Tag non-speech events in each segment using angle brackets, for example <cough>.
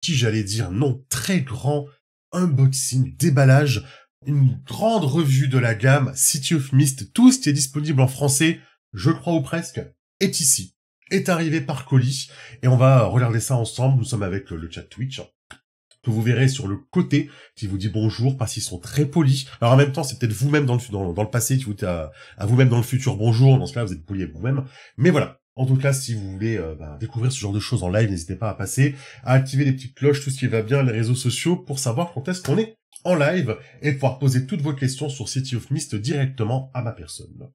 qui j'allais dire, non, très grand unboxing, déballage, une grande revue de la gamme City of Mist, tout ce qui est disponible en français, je crois ou presque, est ici, est arrivé par colis, et on va regarder ça ensemble, nous sommes avec le chat Twitch, que vous verrez sur le côté, qui vous dit bonjour, parce qu'ils sont très polis. Alors en même temps, c'est peut-être vous-même dans le, dans, le passé qui vous dit à, vous-même dans le futur bonjour, dans ce cas vous êtes poli à vous-même. Mais voilà, en tout cas, si vous voulez euh, bah, découvrir ce genre de choses en live, n'hésitez pas à passer, à activer les petites cloches, tout ce qui va bien, les réseaux sociaux, pour savoir quand est-ce qu'on est en live et pouvoir poser toutes vos questions sur City of Mist directement à ma personne.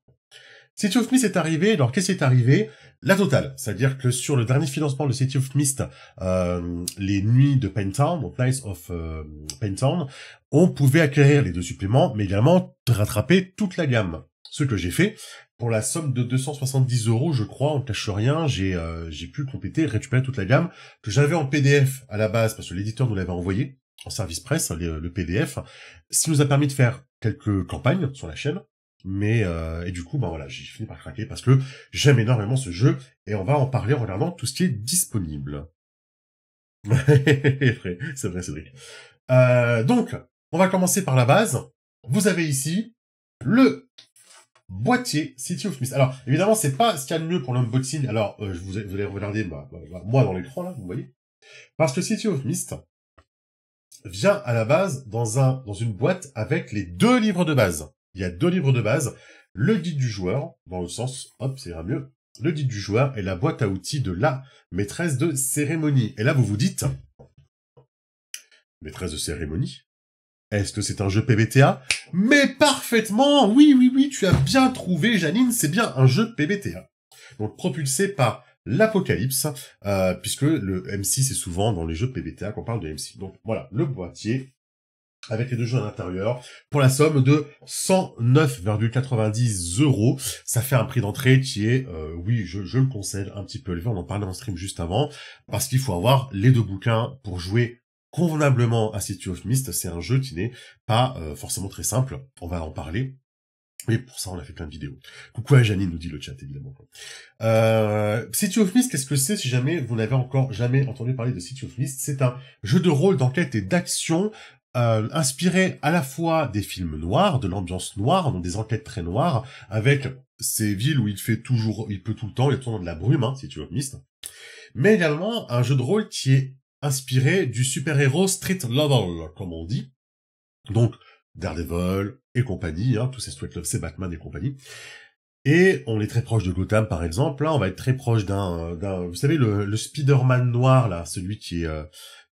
City of Mist est arrivé, alors qu'est-ce qui est arrivé La totale, c'est-à-dire que sur le dernier financement de City of Mist, euh, les nuits de Pentown, donc Nights of euh, Pentown, on pouvait acquérir les deux suppléments, mais également rattraper toute la gamme ce que j'ai fait. Pour la somme de 270 euros, je crois, on ne cache rien, euh, j'ai pu compléter, récupérer toute la gamme que j'avais en PDF à la base, parce que l'éditeur nous l'avait envoyé en service presse, le, PDF, ce qui nous a permis de faire quelques campagnes sur la chaîne. Mais euh, et du coup, ben voilà, j'ai fini par craquer parce que j'aime énormément ce jeu et on va en parler en regardant tout ce qui est disponible. <laughs> c'est vrai, c'est Euh, donc, on va commencer par la base. Vous avez ici le boîtier City of Mist. Alors, évidemment, c'est pas ce qu'il y a de mieux pour l'unboxing. Alors, euh, je vous, allez regarder bah, bah, bah, moi dans l'écran, là, vous voyez. Parce que City of Mist vient à la base dans, un, dans une boîte avec les deux livres de base. Il y a deux livres de base. Le guide du joueur, dans le sens, hop, c'est ira mieux. Le guide du joueur et la boîte à outils de la maîtresse de cérémonie. Et là, vous vous dites, maîtresse de cérémonie, est-ce que c'est un jeu PBTA Mais parfaitement Oui, oui, oui, tu as bien trouvé, Janine, c'est bien un jeu PBTA. Donc propulsé par l'Apocalypse, euh, puisque le MC, c'est souvent dans les jeux PBTA qu'on parle de MC. Donc voilà, le boîtier avec les deux jeux à l'intérieur, pour la somme de 109,90 euros. Ça fait un prix d'entrée qui est, euh, oui, je, je le conseille, un petit peu élevé, on en parlait en stream juste avant, parce qu'il faut avoir les deux bouquins pour jouer convenablement à City of Mist. C'est un jeu qui n'est pas euh, forcément très simple, on va en parler. Mais pour ça, on a fait plein de vidéos. Coucou à Janine, nous dit le chat, évidemment. Euh, City of Mist, qu'est-ce que c'est si jamais vous n'avez encore jamais entendu parler de City of Mist C'est un jeu de rôle, d'enquête et d'action euh, inspiré à la fois des films noirs, de l'ambiance noire, donc des enquêtes très noires, avec ces villes où il fait toujours, il peut tout le temps, il y de la brume, hein, City of Mist. Mais également un jeu de rôle qui est inspiré du super-héros street level, comme on dit. Donc, Daredevil et compagnie, hein, tous ces street love, c'est Batman et compagnie. Et on est très proche de Gotham, par exemple. Là, on va être très proche d'un, vous savez, le, le Spider-Man noir, là, celui qui est, euh,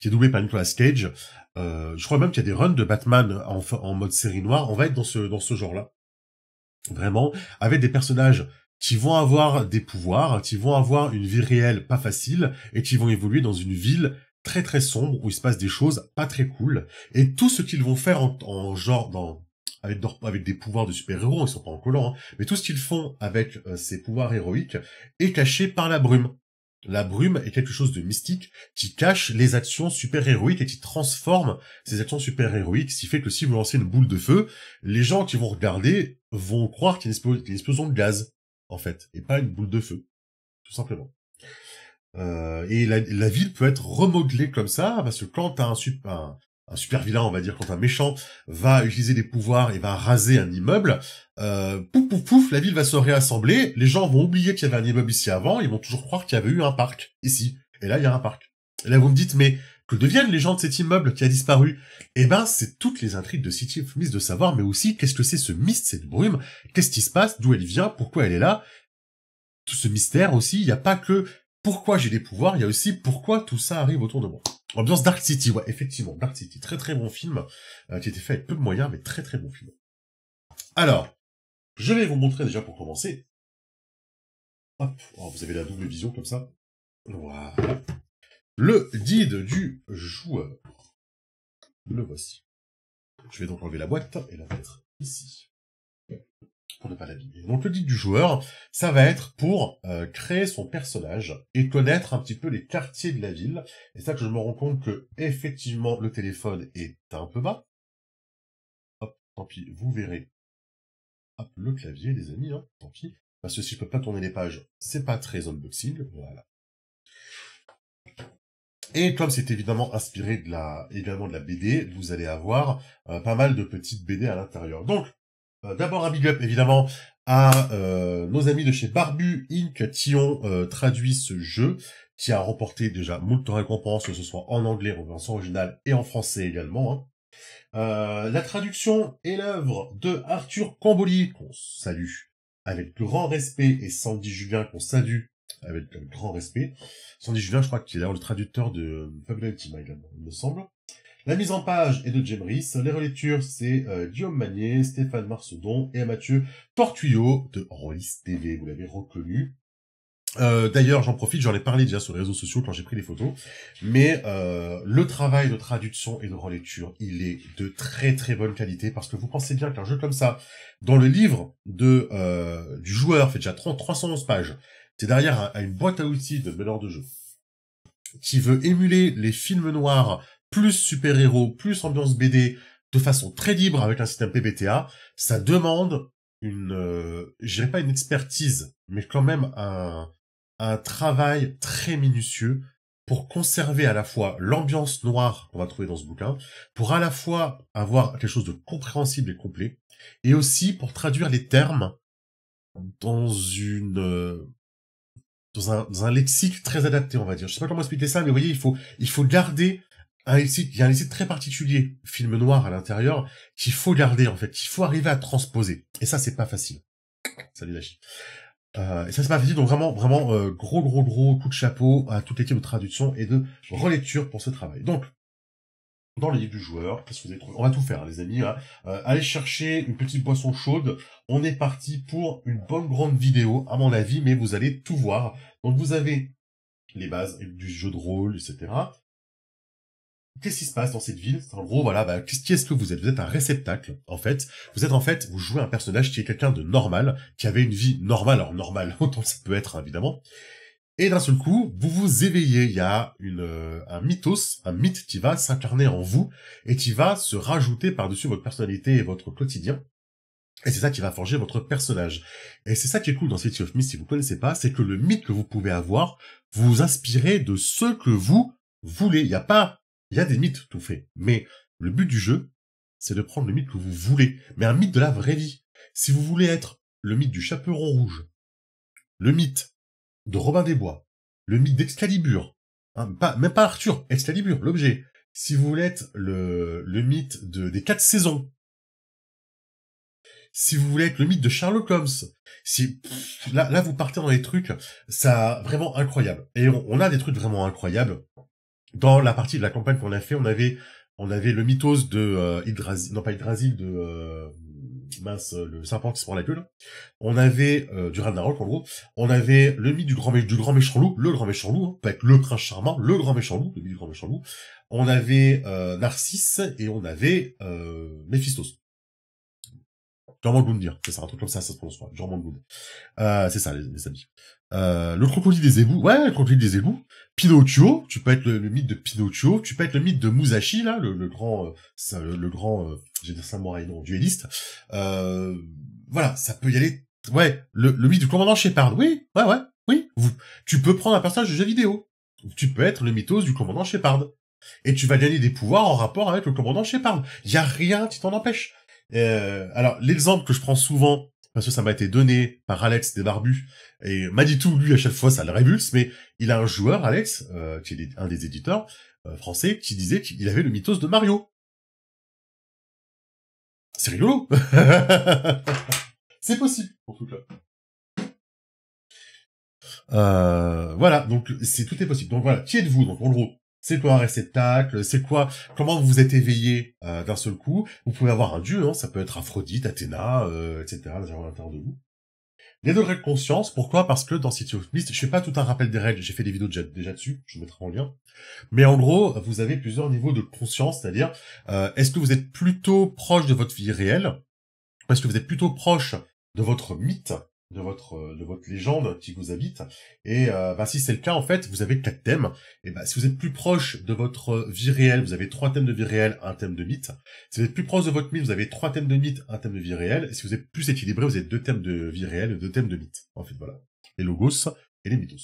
qui est doublé par Nicolas Cage. Euh, je crois même qu'il y a des runs de Batman en, en mode série noire. On va être dans ce, dans ce genre-là. Vraiment. Avec des personnages qui vont avoir des pouvoirs, hein, qui vont avoir une vie réelle pas facile, et qui vont évoluer dans une ville très très sombre où il se passe des choses pas très cool et tout ce qu'ils vont faire en, genre dans avec, des pouvoirs de super-héros, ils sont pas en collant, hein, mais tout ce qu'ils font avec euh, ces pouvoirs héroïques est caché par la brume. La brume est quelque chose de mystique qui cache les actions super-héroïques et qui transforme ces actions super-héroïques, ce qui fait que si vous lancez une boule de feu, les gens qui vont regarder vont croire qu'il y a une explosion de gaz, en fait, et pas une boule de feu, tout simplement. Euh, et la, ville peut être remodelée comme ça, parce que quand un, un, un super vilain, on va dire, quand un méchant va utiliser des pouvoirs et va raser un immeuble, euh, pouf pouf pouf, la ville va se réassembler, les gens vont oublier qu'il y avait un immeuble ici avant, ils vont toujours croire qu'il y avait eu un parc ici. Et là, il y a un parc. Et là, vous me dites, mais que deviennent les gens de cet immeuble qui a disparu Eh ben, c'est toutes les intrigues de City of Mist de savoir, mais aussi qu'est-ce que c'est ce mist, cette brume, qu'est-ce qui se passe, d'où elle vient, pourquoi elle est là. Tout ce mystère aussi, il n'y a pas que pourquoi j'ai des pouvoirs, il y a aussi pourquoi tout ça arrive autour de moi. Ambiance Dark City, ouais, effectivement, Dark City, très très bon film, euh, qui qui était fait avec peu de moyens, mais très très bon film. Alors, je vais vous montrer déjà pour commencer. Hop, oh, vous avez la double vision comme ça. Voilà. Le guide du joueur. Le voici. Je vais donc enlever la boîte et la mettre ici pour ne pas Donc le dit du joueur, ça va être pour euh, créer son personnage et connaître un petit peu les quartiers de la ville. Et ça que je me rends compte que effectivement le téléphone est un peu bas. Hop, tant pis, vous verrez. Hop, le clavier, les amis, hein, tant pis. Parce que si je peux pas tourner les pages, c'est pas très unboxing. Voilà. Et comme c'est évidemment inspiré de la, également de la BD, vous allez avoir euh, pas mal de petites BD à l'intérieur. Donc, euh, d'abord un big up évidemment à euh, nos amis de chez Barbu Inc. qui ont euh, traduit ce jeu, qui a remporté déjà moult récompenses, que ce soit en anglais, en version originale et en français également. Hein. la traduction est l'œuvre de Arthur Camboli, qu'on salue avec grand respect, et Sandy Julien, qu'on salue avec grand respect. Sandy Julien, je crois qu'il est le traducteur de Fabulous également, il me semble. La mise en page est de Jemris. les relectures c'est euh, Guillaume Manier, Stéphane Marcedon et Mathieu Portuyo de Rollis TV, vous l'avez reconnu. Euh, d'ailleurs, j'en profite, j'en ai parlé déjà sur les réseaux sociaux quand j'ai pris les photos, mais euh, le travail de traduction et de relecture, il est de très très bonne qualité parce que vous pensez bien qu'un jeu comme ça, dans le livre de du joueur, fait déjà 30, 311 pages, c'est derrière une boîte à outils de meneur de jeu qui veut émuler les films noirs plus super-héros, plus ambiance BD, de façon très libre avec un système PBTA, ça demande une, euh, je dirais pas une expertise, mais quand même un, un travail très minutieux pour conserver à la fois l'ambiance noire qu'on va trouver dans ce bouquin, pour à la fois avoir quelque chose de compréhensible et complet, et aussi pour traduire les termes dans une euh, dans un, lexique très adapté, on va dire. Je sais pas comment expliquer ça, mais vous voyez, il faut il faut garder un il y a un essai très particulier, film noir à l'intérieur, qu'il faut garder en fait, qu'il faut arriver à transposer. Et ça, c'est pas facile. Salut Euh, et ça, c'est pas facile. Donc vraiment, vraiment, euh, gros, gros, gros coup de chapeau à toute l'équipe de traduction et de relecture pour ce travail. Donc, dans le livre du joueur, que On va tout faire, les amis. Hein. Euh, allez chercher une petite boisson chaude. On est parti pour une bonne grande vidéo, à mon avis, mais vous allez tout voir. Donc, vous avez les bases du jeu de rôle, etc. Qu'est-ce qui se passe dans cette ville En gros, voilà, bah, qu'est-ce que vous êtes Vous êtes un réceptacle, en fait. Vous êtes en fait, vous jouez un personnage qui est quelqu'un de normal, qui avait une vie normale, alors normale, <laughs> autant ça peut être, hein, évidemment. Et d'un seul coup, vous vous éveillez. Il y a une, euh, un mythos, un mythe qui va s'incarner en vous et qui va se rajouter par-dessus votre personnalité et votre quotidien. Et c'est ça qui va forger votre personnage. Et c'est ça qui est cool dans City of Mist, si vous connaissez pas, c'est que le mythe que vous pouvez avoir, vous vous inspirez de ce que vous voulez. Il n'y a pas il y a des mythes, tout fait. Mais le but du jeu, c'est de prendre le mythe que vous voulez, mais un mythe de la vraie vie. Si vous voulez être le mythe du Chaperon Rouge, le mythe de Robin des Bois, le mythe d'Excalibur, hein, pas, même pas Arthur, Excalibur, l'objet. Si vous voulez être le, le mythe de, des quatre saisons, si vous voulez être le mythe de Sherlock Holmes, si là, là vous partez dans les trucs, ça vraiment incroyable. Et on a des trucs vraiment incroyables dans la partie de la campagne qu'on a fait, on avait on avait le mythos de euh, non pas Hydrasil, de euh, mince, euh, le serpent qui se prend la gueule. On avait euh, du Ragnarok en gros. On avait le mythe du grand, du grand méchant loup, le grand méchant loup, hein, pas être le prince charmant, le grand méchant loup, le mythe du grand méchant loup. On avait euh, Narcisse et on avait euh, Méphistos. dire, c'est ça, un truc comme ça, ça se prononce pas. Euh, c'est ça, les amis. Euh, le crocodile des égouts, ouais, le crocodile des égouts. Pinocchio, tu peux être le, mythe de Pinocchio, tu peux être le mythe de Musashi, là, le, grand, le, grand, euh, euh, j'ai dit samouraï, non, dueliste. voilà, ça peut y aller. Ouais, le, mythe du commandant Shepard, oui, ouais, ouais, oui. Vous, tu peux prendre un personnage de jeu vidéo. Tu peux être le mythos du commandant Shepard. Et tu vas gagner des pouvoirs en rapport avec le commandant Shepard. Il y a rien qui t'en empêche. Euh, alors, l'exemple que je prends souvent, parce que ça m'a été donné par Alex des Barbus, et m'a dit tout, lui à chaque fois ça le révulse, mais il a un joueur, Alex, euh, qui est un des éditeurs euh, français, qui disait qu'il avait le mythos de Mario. C'est rigolo <laughs> C'est possible, pour tout cas. Euh, voilà, donc c'est tout est possible. Donc voilà, qui êtes-vous Donc en gros, c'est quoi un réceptacle, c'est quoi, comment vous vous êtes éveillé euh, d'un seul coup. Vous pouvez avoir un dieu, hein. ça peut être Aphrodite, Athéna, euh, etc. gens à l'intérieur de vous. Les degrés de conscience, pourquoi Parce que dans City of Mist, je fais pas tout un rappel des règles, j'ai fait des vidéos déjà, dessus, je vous mettrai en lien. Mais en gros, vous avez plusieurs niveaux de conscience, c'est-à-dire euh, est-ce que vous êtes plutôt proche de votre vie réelle, est-ce que vous êtes plutôt proche de votre mythe, de votre euh, de votre légende qui vous habite. Et euh, bah, si c'est le cas, en fait, vous avez quatre thèmes. Et bah, si vous êtes plus proche de votre vie réelle, vous avez trois thèmes de vie réelle, un thème de mythe. Si vous êtes plus proche de votre mythe, vous avez trois thèmes de mythe, un thème de vie réelle. Et si vous êtes plus équilibré, vous avez deux thèmes de vie réelle, deux thèmes de mythe. En fait, voilà. Les logos et les mythos,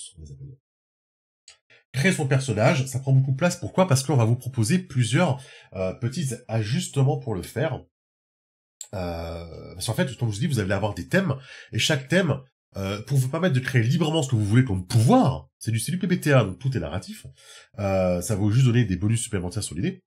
Créer son personnage, ça prend beaucoup de place. Pourquoi Parce qu'on va vous proposer plusieurs euh, petits ajustements pour le faire. Euh, parce qu'en fait, comme je vous dis, vous allez avoir des thèmes, et chaque thème, euh, pour vous permettre de créer librement ce que vous voulez comme pouvoir, c'est du, du PBTA, donc tout est narratif, euh, ça va juste donner des bonus supplémentaires sur l'idée.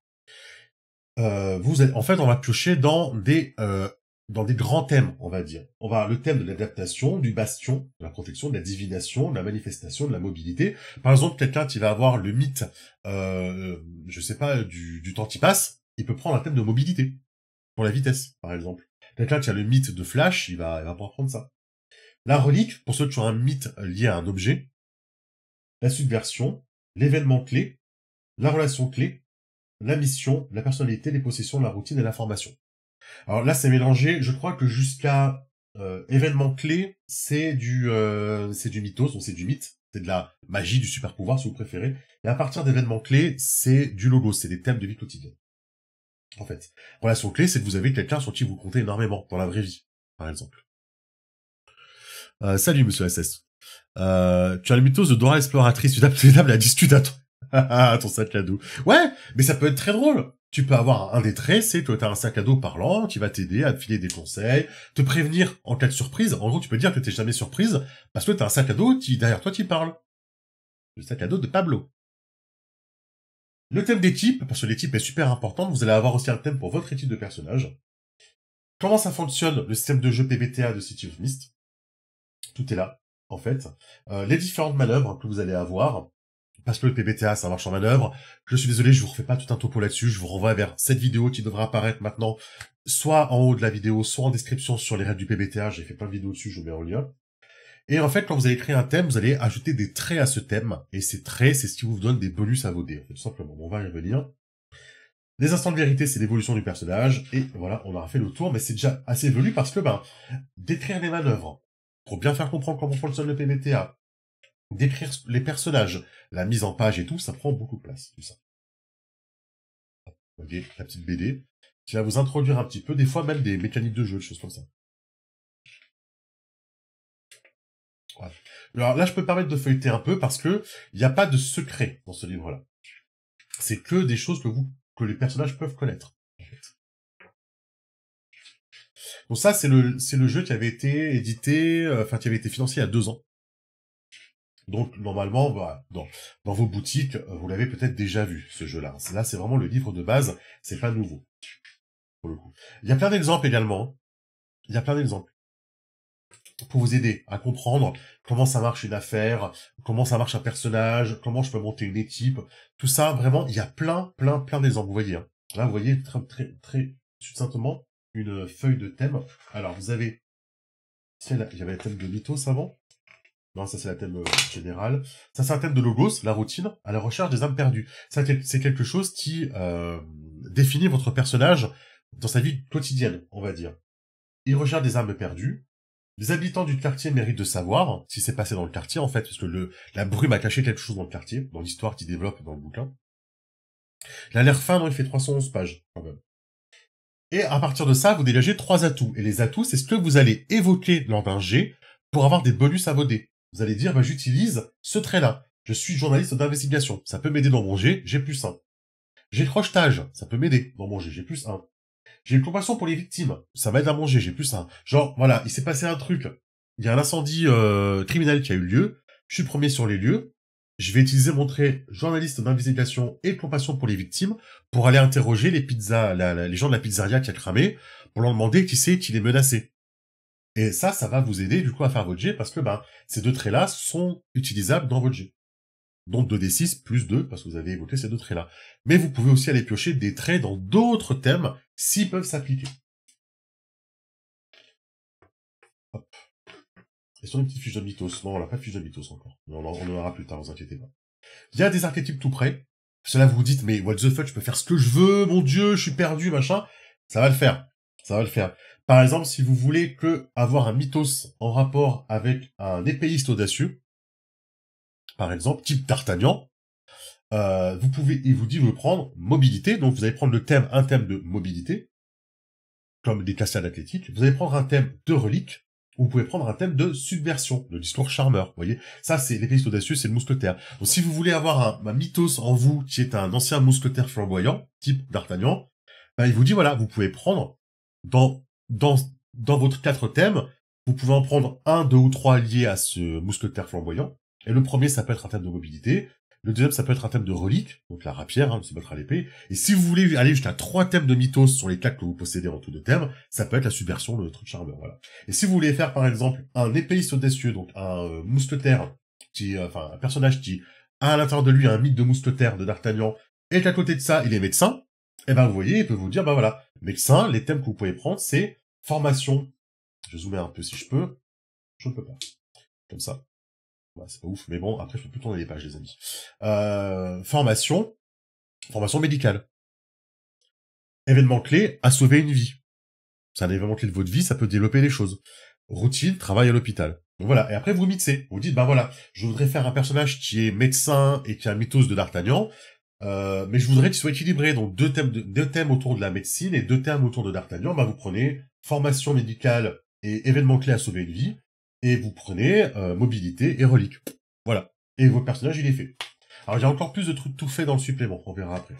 Euh, vous êtes, en fait, on va piocher dans des euh, dans des grands thèmes, on va dire. On va le thème de l'adaptation, du bastion, de la protection, de la divination, de la manifestation, de la mobilité. Par exemple, quelqu'un qui va avoir le mythe, euh, je sais pas, du, du temps qui passe, il peut prendre un thème de mobilité pour la vitesse, par exemple. Quelqu'un tu as le mythe de Flash, il va, il va pouvoir prendre ça. La relique, pour ceux qui ont un mythe lié à un objet, la subversion, l'événement clé, la relation clé, la mission, la personnalité, les possessions, la routine et la formation. Alors là, c'est mélangé. Je crois que jusqu'à euh, événement clé, c'est du euh, c'est du mythos, donc c'est du mythe, c'est de la magie, du super pouvoir si vous préférez. Et à partir d'événements clé, c'est du logo, c'est des thèmes de vie quotidienne en fait. Relation clé, c'est que vous avez quelqu'un sur qui vous comptez énormément, dans la vraie vie, par exemple. Euh, salut, monsieur SS. Euh, tu as le mythos de Dora exploratrice, tu à tu la à ton, <laughs> ton sac à dos. Ouais, mais ça peut être très drôle. Tu peux avoir un des traits, c'est toi. tu as un sac à dos parlant qui va t'aider à te filer des conseils, te prévenir en cas de surprise. En gros, tu peux dire que tu t'es jamais surprise parce que tu as un sac à dos qui, derrière toi, qui parle. Le sac à dos de Pablo. Le thème des types, parce que l'équipe est super importante, vous allez avoir aussi un thème pour votre équipe de personnages. Comment ça fonctionne le système de jeu PBTA de City of Mist Tout est là, en fait. Euh, les différentes manœuvres que vous allez avoir, parce que le PBTA, ça marche en manœuvre. Je suis désolé, je vous refais pas tout un topo là-dessus. Je vous renvoie vers cette vidéo qui devra apparaître maintenant, soit en haut de la vidéo, soit en description sur les règles du PBTA. J'ai fait plein de vidéos dessus, je vous mets en lien. Et en fait, quand vous allez créer un thème, vous allez ajouter des traits à ce thème. Et ces traits, c'est ce qui vous donne des bonus à vos dés, tout simplement. On va y revenir. Les instants de vérité, c'est l'évolution du personnage. Et voilà, on aura fait le tour, mais c'est déjà assez évolué parce que, ben, décrire les manœuvres, pour bien faire comprendre comment fonctionne le PBTA, décrire les personnages, la mise en page et tout, ça prend beaucoup de place, tout ça. Vous voyez, la petite BD, qui va vous introduire un petit peu, des fois même des mécaniques de jeu, des choses comme ça. Alors là, je peux permettre de feuilleter un peu parce que il n'y a pas de secret dans ce livre-là. C'est que des choses que vous, que les personnages peuvent connaître. Donc ça, c'est le, c'est le jeu qui avait été édité, euh, enfin qui avait été financé il y a deux ans. Donc normalement, bah, dans, dans vos boutiques, euh, vous l'avez peut-être déjà vu ce jeu-là. Là, c'est vraiment le livre de base, c'est pas nouveau pour le coup. Il y a plein d'exemples également. Il y a plein d'exemples pour vous aider à comprendre comment ça marche une affaire, comment ça marche un personnage, comment je peux monter une équipe. Tout ça, vraiment, il y a plein, plein, plein d'exemples. Vous voyez, hein. là, vous voyez très, très, très succinctement une feuille de thème. Alors, vous avez, il avait le thème de Mythos avant. Non, ça c'est la thème euh, générale. Ça c'est un thème de logos, la routine, à la recherche des âmes perdues. c'est quelque chose qui euh, définit votre personnage dans sa vie quotidienne, on va dire. Il recherche des âmes perdues, les habitants du quartier méritent de savoir si c'est passé dans le quartier, en fait, parce que le, la brume a caché quelque chose dans le quartier, dans l'histoire qui développe dans le bouquin. Il a l'air fin, non, il fait 311 pages, quand même. Et à partir de ça, vous dégagez trois atouts. Et les atouts, c'est ce que vous allez évoquer lors d'un G pour avoir des bonus à vos dés. Vous allez dire, bah, j'utilise ce trait-là. Je suis journaliste d'investigation. Ça peut m'aider dans mon G, j'ai plus 1. J'ai crochetage. Ça peut m'aider dans mon G, j'ai plus 1. J'ai une compassion pour les victimes. Ça m'aide à manger. J'ai plus un genre voilà, il s'est passé un truc. Il y a un incendie euh, criminel qui a eu lieu. Je suis premier sur les lieux. Je vais utiliser mon trait journaliste d'investigation et compassion pour les victimes pour aller interroger les pizzas, les gens de la pizzeria qui a cramé pour leur demander qui sait, qui les menacé. Et ça, ça va vous aider du coup à faire votre jet parce que bah, ces deux traits-là sont utilisables dans votre jet. Donc 2d6 plus 2, parce que vous avez évoqué ces deux traits-là. Mais vous pouvez aussi aller piocher des traits dans d'autres thèmes s'ils peuvent s'appliquer. Hop. Et sur une petite fiche de mythos. Non, on n'a pas de fiche de mythos encore. Mais on en, on aura plus tard, vous inquiétez pas. Il y a des archétypes tout près. Cela vous dites, mais what the fuck, je peux faire ce que je veux, mon dieu, je suis perdu, machin. Ça va le faire. Ça va le faire. Par exemple, si vous voulez que avoir un mythos en rapport avec un épéiste audacieux, par exemple, type D'Artagnan, euh, vous pouvez, il vous dit, vous prendre mobilité. Donc, vous allez prendre le thème, un thème de mobilité, comme des cascades athlétiques. Vous allez prendre un thème de relique, vous pouvez prendre un thème de subversion, de discours charmeur. Vous voyez, ça, c'est l'épée audacieux, c'est le mousquetaire. Donc, si vous voulez avoir un, mythos en vous, qui est un ancien mousquetaire flamboyant, type d'Artagnan, bah, il vous dit, voilà, vous pouvez prendre dans, dans, dans votre quatre thèmes, vous pouvez en prendre un, deux ou trois liés à ce mousquetaire flamboyant. Et le premier, ça peut être un thème de mobilité. Le deuxième, ça peut être un thème de relique, donc la rapière, c'est hein, votre à l'épée. Et si vous voulez aller jusqu'à trois thèmes de mythos sur les quatre que vous possédez en tout deux thèmes, ça peut être la subversion, le truc charmeur, voilà. Et si vous voulez faire, par exemple, un épéiste audacieux, donc un euh, mousquetaire, qui, euh, enfin, un personnage qui a à l'intérieur de lui un mythe de mousquetaire de D'Artagnan, et qu'à côté de ça, il est médecin, et eh ben, vous voyez, il peut vous dire, bah voilà, médecin, les thèmes que vous pouvez prendre, c'est formation. Je zoome un peu si je peux. Je ne peux pas. Comme ça. Bah, c'est ouf, mais bon, après, je peux plus tourner les pages, les amis. Euh, formation, formation médicale. Événement clé, à sauver une vie. C'est un événement clé de votre vie, ça peut développer les choses. Routine, travail à l'hôpital. voilà, et après vous mixez. Vous dites, ben voilà, je voudrais faire un personnage qui est médecin et qui a un mythos de D'Artagnan, euh, mais je voudrais qu'il soit équilibré. Donc deux thèmes, deux thèmes autour de la médecine et deux thèmes autour de D'Artagnan. Bah vous prenez formation médicale et événement clé à sauver une vie et vous prenez euh, mobilité et relique. Voilà. Et votre personnage, il est fait. Alors, il y a encore plus de trucs tout faits dans le supplément, on verra après.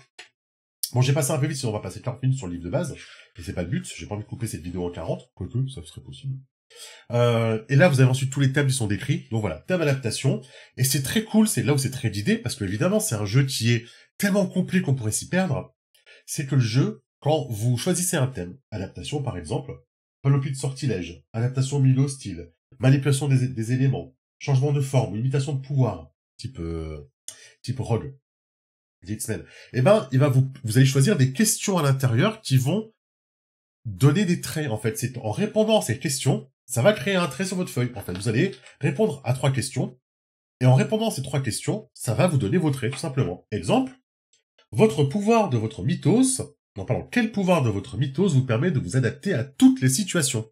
Bon, j'ai passé un peu vite, sinon on va passer 40 minutes sur le livre de base, et c'est pas le but, j'ai pas envie de couper cette vidéo en 40, quoique, ça serait possible. Euh, et là, vous avez ensuite tous les thèmes qui sont décrits, donc voilà, thème adaptation, et c'est très cool, c'est là où c'est très d'idée. parce que évidemment, c'est un jeu qui est tellement complet qu'on pourrait s'y perdre, c'est que le jeu, quand vous choisissez un thème, adaptation par exemple, Palopie de sortilège, adaptation milieu style, manipulation des, éléments, changement de forme, limitation de pouvoir, type, euh, type Rogue, dit eh ben, il va vous, vous allez choisir des questions à l'intérieur qui vont donner des traits, en fait. C'est en répondant à ces questions, ça va créer un trait sur votre feuille. En fait, vous allez répondre à trois questions, et en répondant à ces trois questions, ça va vous donner vos traits, tout simplement. Exemple, votre pouvoir de votre mythos, non, pardon, quel pouvoir de votre mythos vous permet de vous adapter à toutes les situations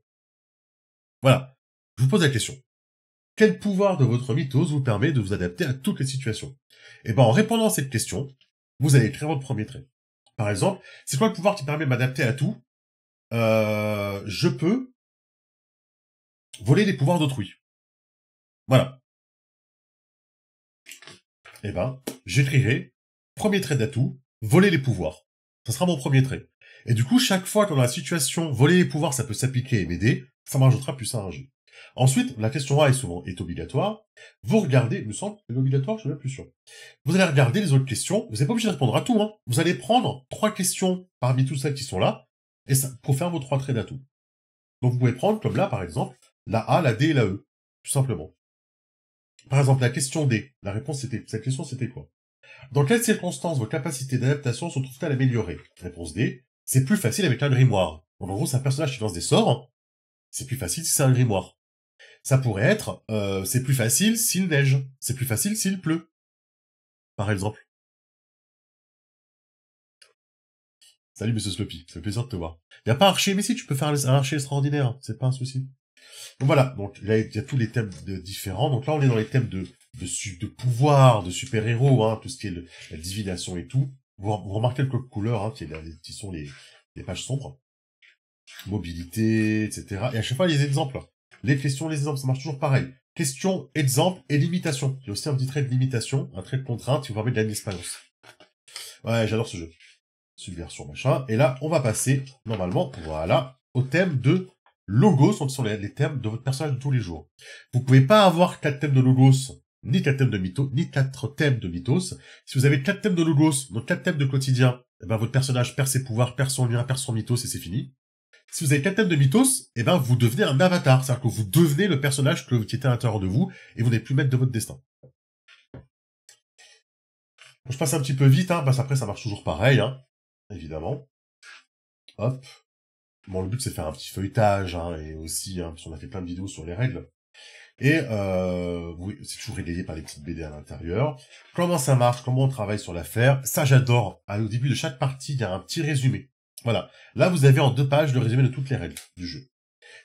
Voilà. Je vous pose la question. Quel pouvoir de votre mythos vous permet de vous adapter à toutes les situations Eh ben en répondant à cette question, vous allez écrire votre premier trait. Par exemple, c'est quoi le pouvoir qui permet de m'adapter à tout euh, Je peux voler les pouvoirs d'autrui. Voilà. Eh ben, j'écrirai premier trait d'atout, voler les pouvoirs. Ça sera mon premier trait. Et du coup, chaque fois qu'on a la situation voler les pouvoirs, ça peut s'appliquer et m'aider, ça m'ajoutera plus plus un jeu. Ensuite, la question A est souvent est obligatoire. Vous regardez, il me semble que c'est obligatoire, je ne suis plus sûr. Vous allez regarder les autres questions. Vous n'êtes pas obligé de répondre à tout. Hein. Vous allez prendre trois questions parmi toutes celles qui sont là et ça, pour faire vos trois traits d'atout. Donc vous pouvez prendre, comme là par exemple, la A, la D et la E, tout simplement. Par exemple, la question D, la réponse c'était, cette question c'était quoi Dans quelles circonstances vos capacités d'adaptation se trouvent-elles améliorées Réponse D, c'est plus facile avec un grimoire. en gros, c'est un personnage qui lance des sorts. C'est plus facile si c'est un grimoire ça pourrait être euh, c'est plus facile s'il neige, c'est plus facile s'il pleut, par exemple. Salut Monsieur Sloppy, ça fait plaisir de te voir. Il n'y a pas archer, mais si tu peux faire un archer extraordinaire, c'est pas un souci. Donc voilà, donc là il y a tous les thèmes de, différents. Donc là on est dans les thèmes de de, de pouvoir, de super-héros, hein, tout ce qui est la divination et tout. Vous, remarquez le hein, qui, sont les, les pages sombres mobilité, etc. Et à chaque fois, les exemples les questions, les exemples, ça marche toujours pareil. Question, exemple et limitation. Il y a aussi un petit trait de limitation, un trait de contrainte qui vous permet de gagner l'expérience. Ouais, j'adore ce jeu. Subversion, machin. Et là, on va passer, normalement, voilà, au thème de logos, ce sont les, thèmes de votre personnage de tous les jours. Vous pouvez pas avoir quatre thèmes de logos, ni quatre thèmes de mythos, ni quatre thèmes de mythos. Si vous avez quatre thèmes de logos, donc quatre thèmes de quotidien, eh ben, votre personnage perd ses pouvoirs, perd son lien, perd son mythos et c'est fini. Si vous avez quelqu'un de mythos, eh ben, vous devenez un avatar. C'est-à-dire que vous devenez le personnage que, qui était à l'intérieur de vous et vous n'êtes plus maître de votre destin. Je passe un petit peu vite, hein, parce après ça marche toujours pareil, hein, évidemment. Hop. Bon, le but c'est de faire un petit feuilletage, hein, et aussi, hein, parce qu'on a fait plein de vidéos sur les règles. Et euh, oui, c'est toujours réveillé par les petites BD à l'intérieur. Comment ça marche, comment on travaille sur l'affaire, ça j'adore. Au début de chaque partie, il y a un petit résumé. Voilà. Là, vous avez en deux pages le résumé de toutes les règles du jeu.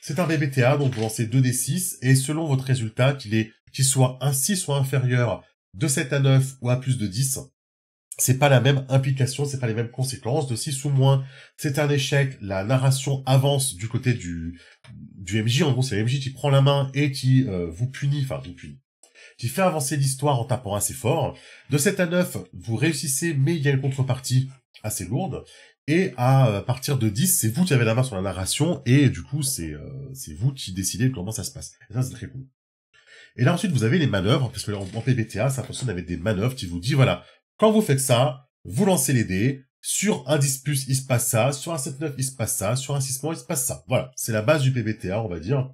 C'est un BBTA, donc vous lancez 2d6, et selon votre résultat, qu'il soit un 6 soit inférieur de 7 à 9 ou à plus de 10, c'est pas la même implication, c'est pas les mêmes conséquences. De 6 ou moins, c'est un échec, la narration avance du côté du, du MJ, en gros c'est le MJ qui prend la main et qui euh, vous punit, enfin vous punit, qui fait avancer l'histoire en tapant assez fort. De 7 à 9, vous réussissez, mais il y a une contrepartie assez lourde. Et à euh, partir de 10, c'est vous qui avez la main sur la narration, et du coup, c'est euh, vous qui décidez comment ça se passe. Et ça, c'est très cool. Et là, ensuite, vous avez les manœuvres, parce que en, PBTA, ça fonctionne avec des manœuvres qui vous dit, voilà, quand vous faites ça, vous lancez les dés, sur un 10+, il se passe ça, sur un 7-9, il se passe ça, sur un 6 il se passe ça. Voilà, c'est la base du PBTA, on va dire.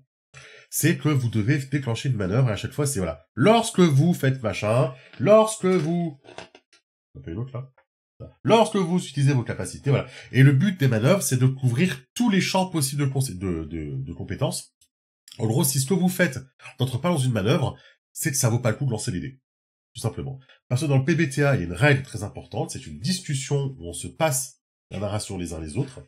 C'est que vous devez déclencher une manœuvre, et à chaque fois, c'est voilà, lorsque vous faites machin, lorsque vous... fait une autre, là Lorsque vous utilisez vos capacités, voilà. Et le but des manœuvres, c'est de couvrir tous les champs possibles de, compétences. En gros, si ce que vous faites n'entre pas dans une manœuvre, c'est que ça vaut pas le coup de lancer l'idée Tout simplement. Parce que dans le PBTA, il y a une règle très importante, c'est une discussion où on se passe la narration les uns les autres.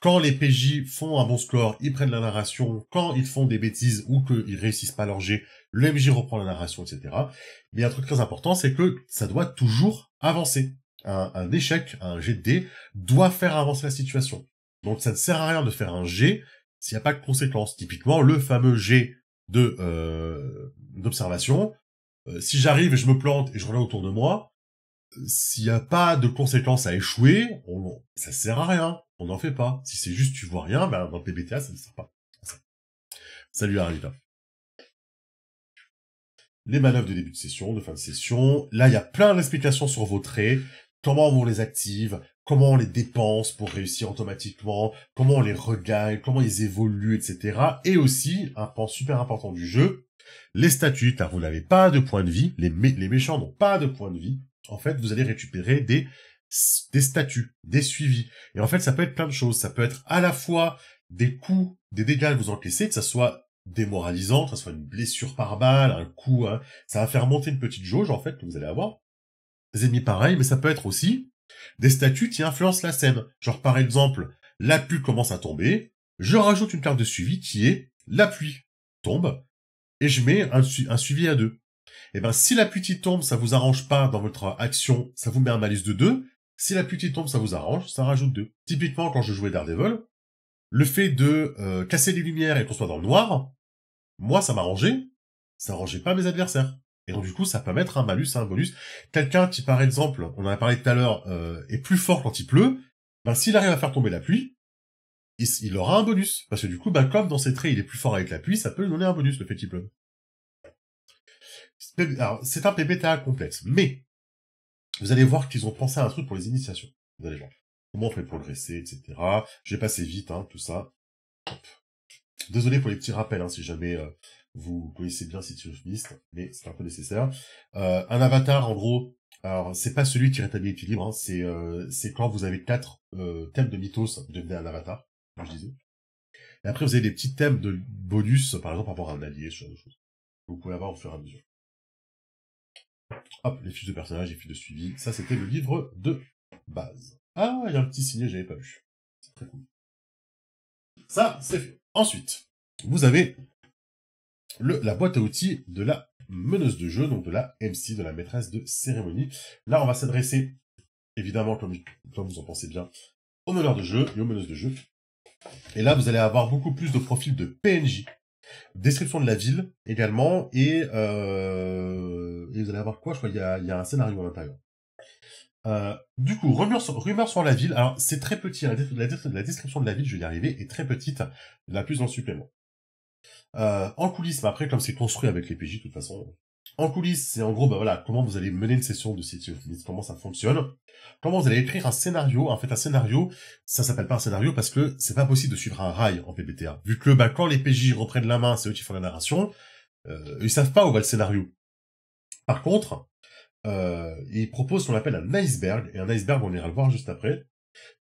Quand les PJ font un bon score, ils prennent la narration. Quand ils font des bêtises ou qu'ils réussissent pas leur jet, le MJ reprend la narration, etc. Mais un truc très important, c'est que ça doit toujours avancer un, échec, un G de dé doit faire avancer la situation. Donc ça ne sert à rien de faire un G s'il n'y a pas de conséquences. Typiquement, le fameux G de euh, d'observation, euh, si j'arrive et je me plante et je reviens autour de moi, s'il n'y a pas de conséquences à échouer, ça sert à rien. On n'en fait pas. Si c'est juste tu vois rien, ben, dans le PBTA, ça ne sert pas. Salut arrive. Les manœuvres de début de session, de fin de session. Là, il y a plein d'explications sur vos traits comment on les active, comment on les dépense pour réussir automatiquement, comment on les regagne, comment ils évoluent, etc. Et aussi, un point super important du jeu, les statuts, car vous n'avez pas de points de vie, les, méchants n'ont pas de points de vie, en fait, vous allez récupérer des, des statuts, des suivis. Et en fait, ça peut être plein de choses. Ça peut être à la fois des coups, des dégâts que vous encaissez, que ça soit démoralisant, que ça soit une blessure par balle, un coup, hein. ça va faire monter une petite jauge, en fait, que vous allez avoir ennemis pareils, mais ça peut être aussi des statuts qui influencent la scène. Genre par exemple, la pluie commence à tomber, je rajoute une carte de suivi qui est la pluie tombe, et je mets un, suivi à deux. Et eh ben si la pluie tombe, ça vous arrange pas dans votre action, ça vous met un malus de deux. Si la pluie tombe, ça vous arrange, ça rajoute deux. Typiquement, quand je jouais Daredevil, le fait de euh, casser les lumières et qu'on soit dans le noir, moi ça m'arrangeait, ça arrangeait pas mes adversaires. Et donc du coup, ça peut mettre un malus, un bonus. Quelqu'un qui, par exemple, on en a parlé tout à l'heure, euh, est plus fort quand il pleut, ben s'il arrive à faire tomber la pluie, il, aura un bonus. Parce que du coup, ben, comme dans ses traits, il est plus fort avec la pluie, ça peut lui donner un bonus, le fait qu'il pleuve. c'est un PBTA complexe. Mais, vous allez voir qu'ils ont pensé à un truc pour les initiations. Vous allez voir. Comment on fait progresser, etc. J'ai passer vite, hein, tout ça. Désolé pour les petits rappels, hein, si jamais euh, vous connaissez bien si of liste, mais c'est un peu nécessaire. Euh, un avatar, en gros, alors c'est pas celui qui rétablit l'équilibre, hein, c'est euh, c'est quand vous avez quatre euh, thèmes de mythos, vous devenez un avatar, comme je disais. Et après, vous avez des petits thèmes de bonus, par exemple, avoir un allié, ce genre de choses. Vous pouvez avoir au fur et à mesure. Hop, les fiches de personnage, les fiches de suivi. Ça, c'était le livre de base. Ah, il y a un petit signet j'avais pas vu. C'est très cool. Ça, c'est fait. Ensuite, vous avez la boîte à outils de la meneuse de jeu, donc de la MC, de la maîtresse de cérémonie. Là, on va s'adresser, évidemment, comme, vous en pensez bien, aux meneurs de jeu et aux meneuses de jeu. Et là, vous allez avoir beaucoup plus de profils de PNJ, description de la ville également, et, euh, vous allez avoir quoi Je crois qu'il y, a, il y a un scénario à l'intérieur. Euh, du coup, rumeur sur, sur, la ville. Alors, c'est très petit. Hein. la, description de la ville, je vais y arriver, est très petite. La plus en supplément. Euh, en coulisses, bah après, comme c'est construit avec les PJ, de toute façon, en coulisses, c'est en gros, bah voilà, comment vous allez mener une session de City comment ça fonctionne, comment vous allez écrire un scénario. En fait, un scénario, ça s'appelle pas un scénario parce que c'est pas possible de suivre un rail en PBTA. Vu que, bah, quand les PJ reprennent la main, c'est eux qui font la narration, euh, ils savent pas où va le scénario. Par contre, euh, ils proposent ce qu'on appelle un iceberg, et un iceberg, on ira le voir juste après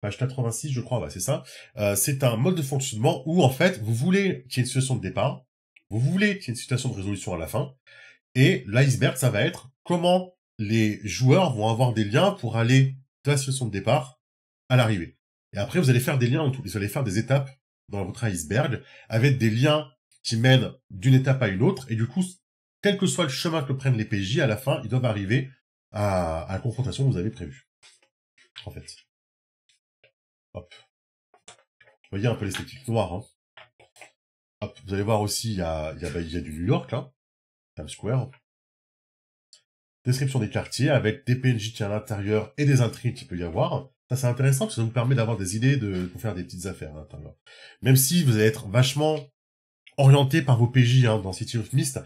page 86, je crois, c'est ça. Euh, c'est un mode de fonctionnement où, en fait, vous voulez qu'il y ait une situation de départ, vous voulez qu'il y ait une situation de résolution à la fin, et l'iceberg, ça va être comment les joueurs vont avoir des liens pour aller de la situation de départ à l'arrivée. Et après, vous allez faire des liens, vous allez faire des étapes dans votre iceberg, avec des liens qui mènent d'une étape à une autre, et du coup, quel que soit le chemin que prennent les PJ, à la fin, ils doivent arriver à, à la confrontation que vous avez prévue. En fait. Hop. Vous voyez un peu l'esthétique noire. Hein. Vous allez voir aussi, il y a, bah, du New York, hein. Times Square. Description des quartiers avec des PNJ qui à l'intérieur et des intrigues qui peut y avoir. Ça, c'est intéressant parce que ça nous permet d'avoir des idées de, pour faire des petites affaires hein, Même si vous allez être vachement orienté par vos PJ hein, dans City of Mist,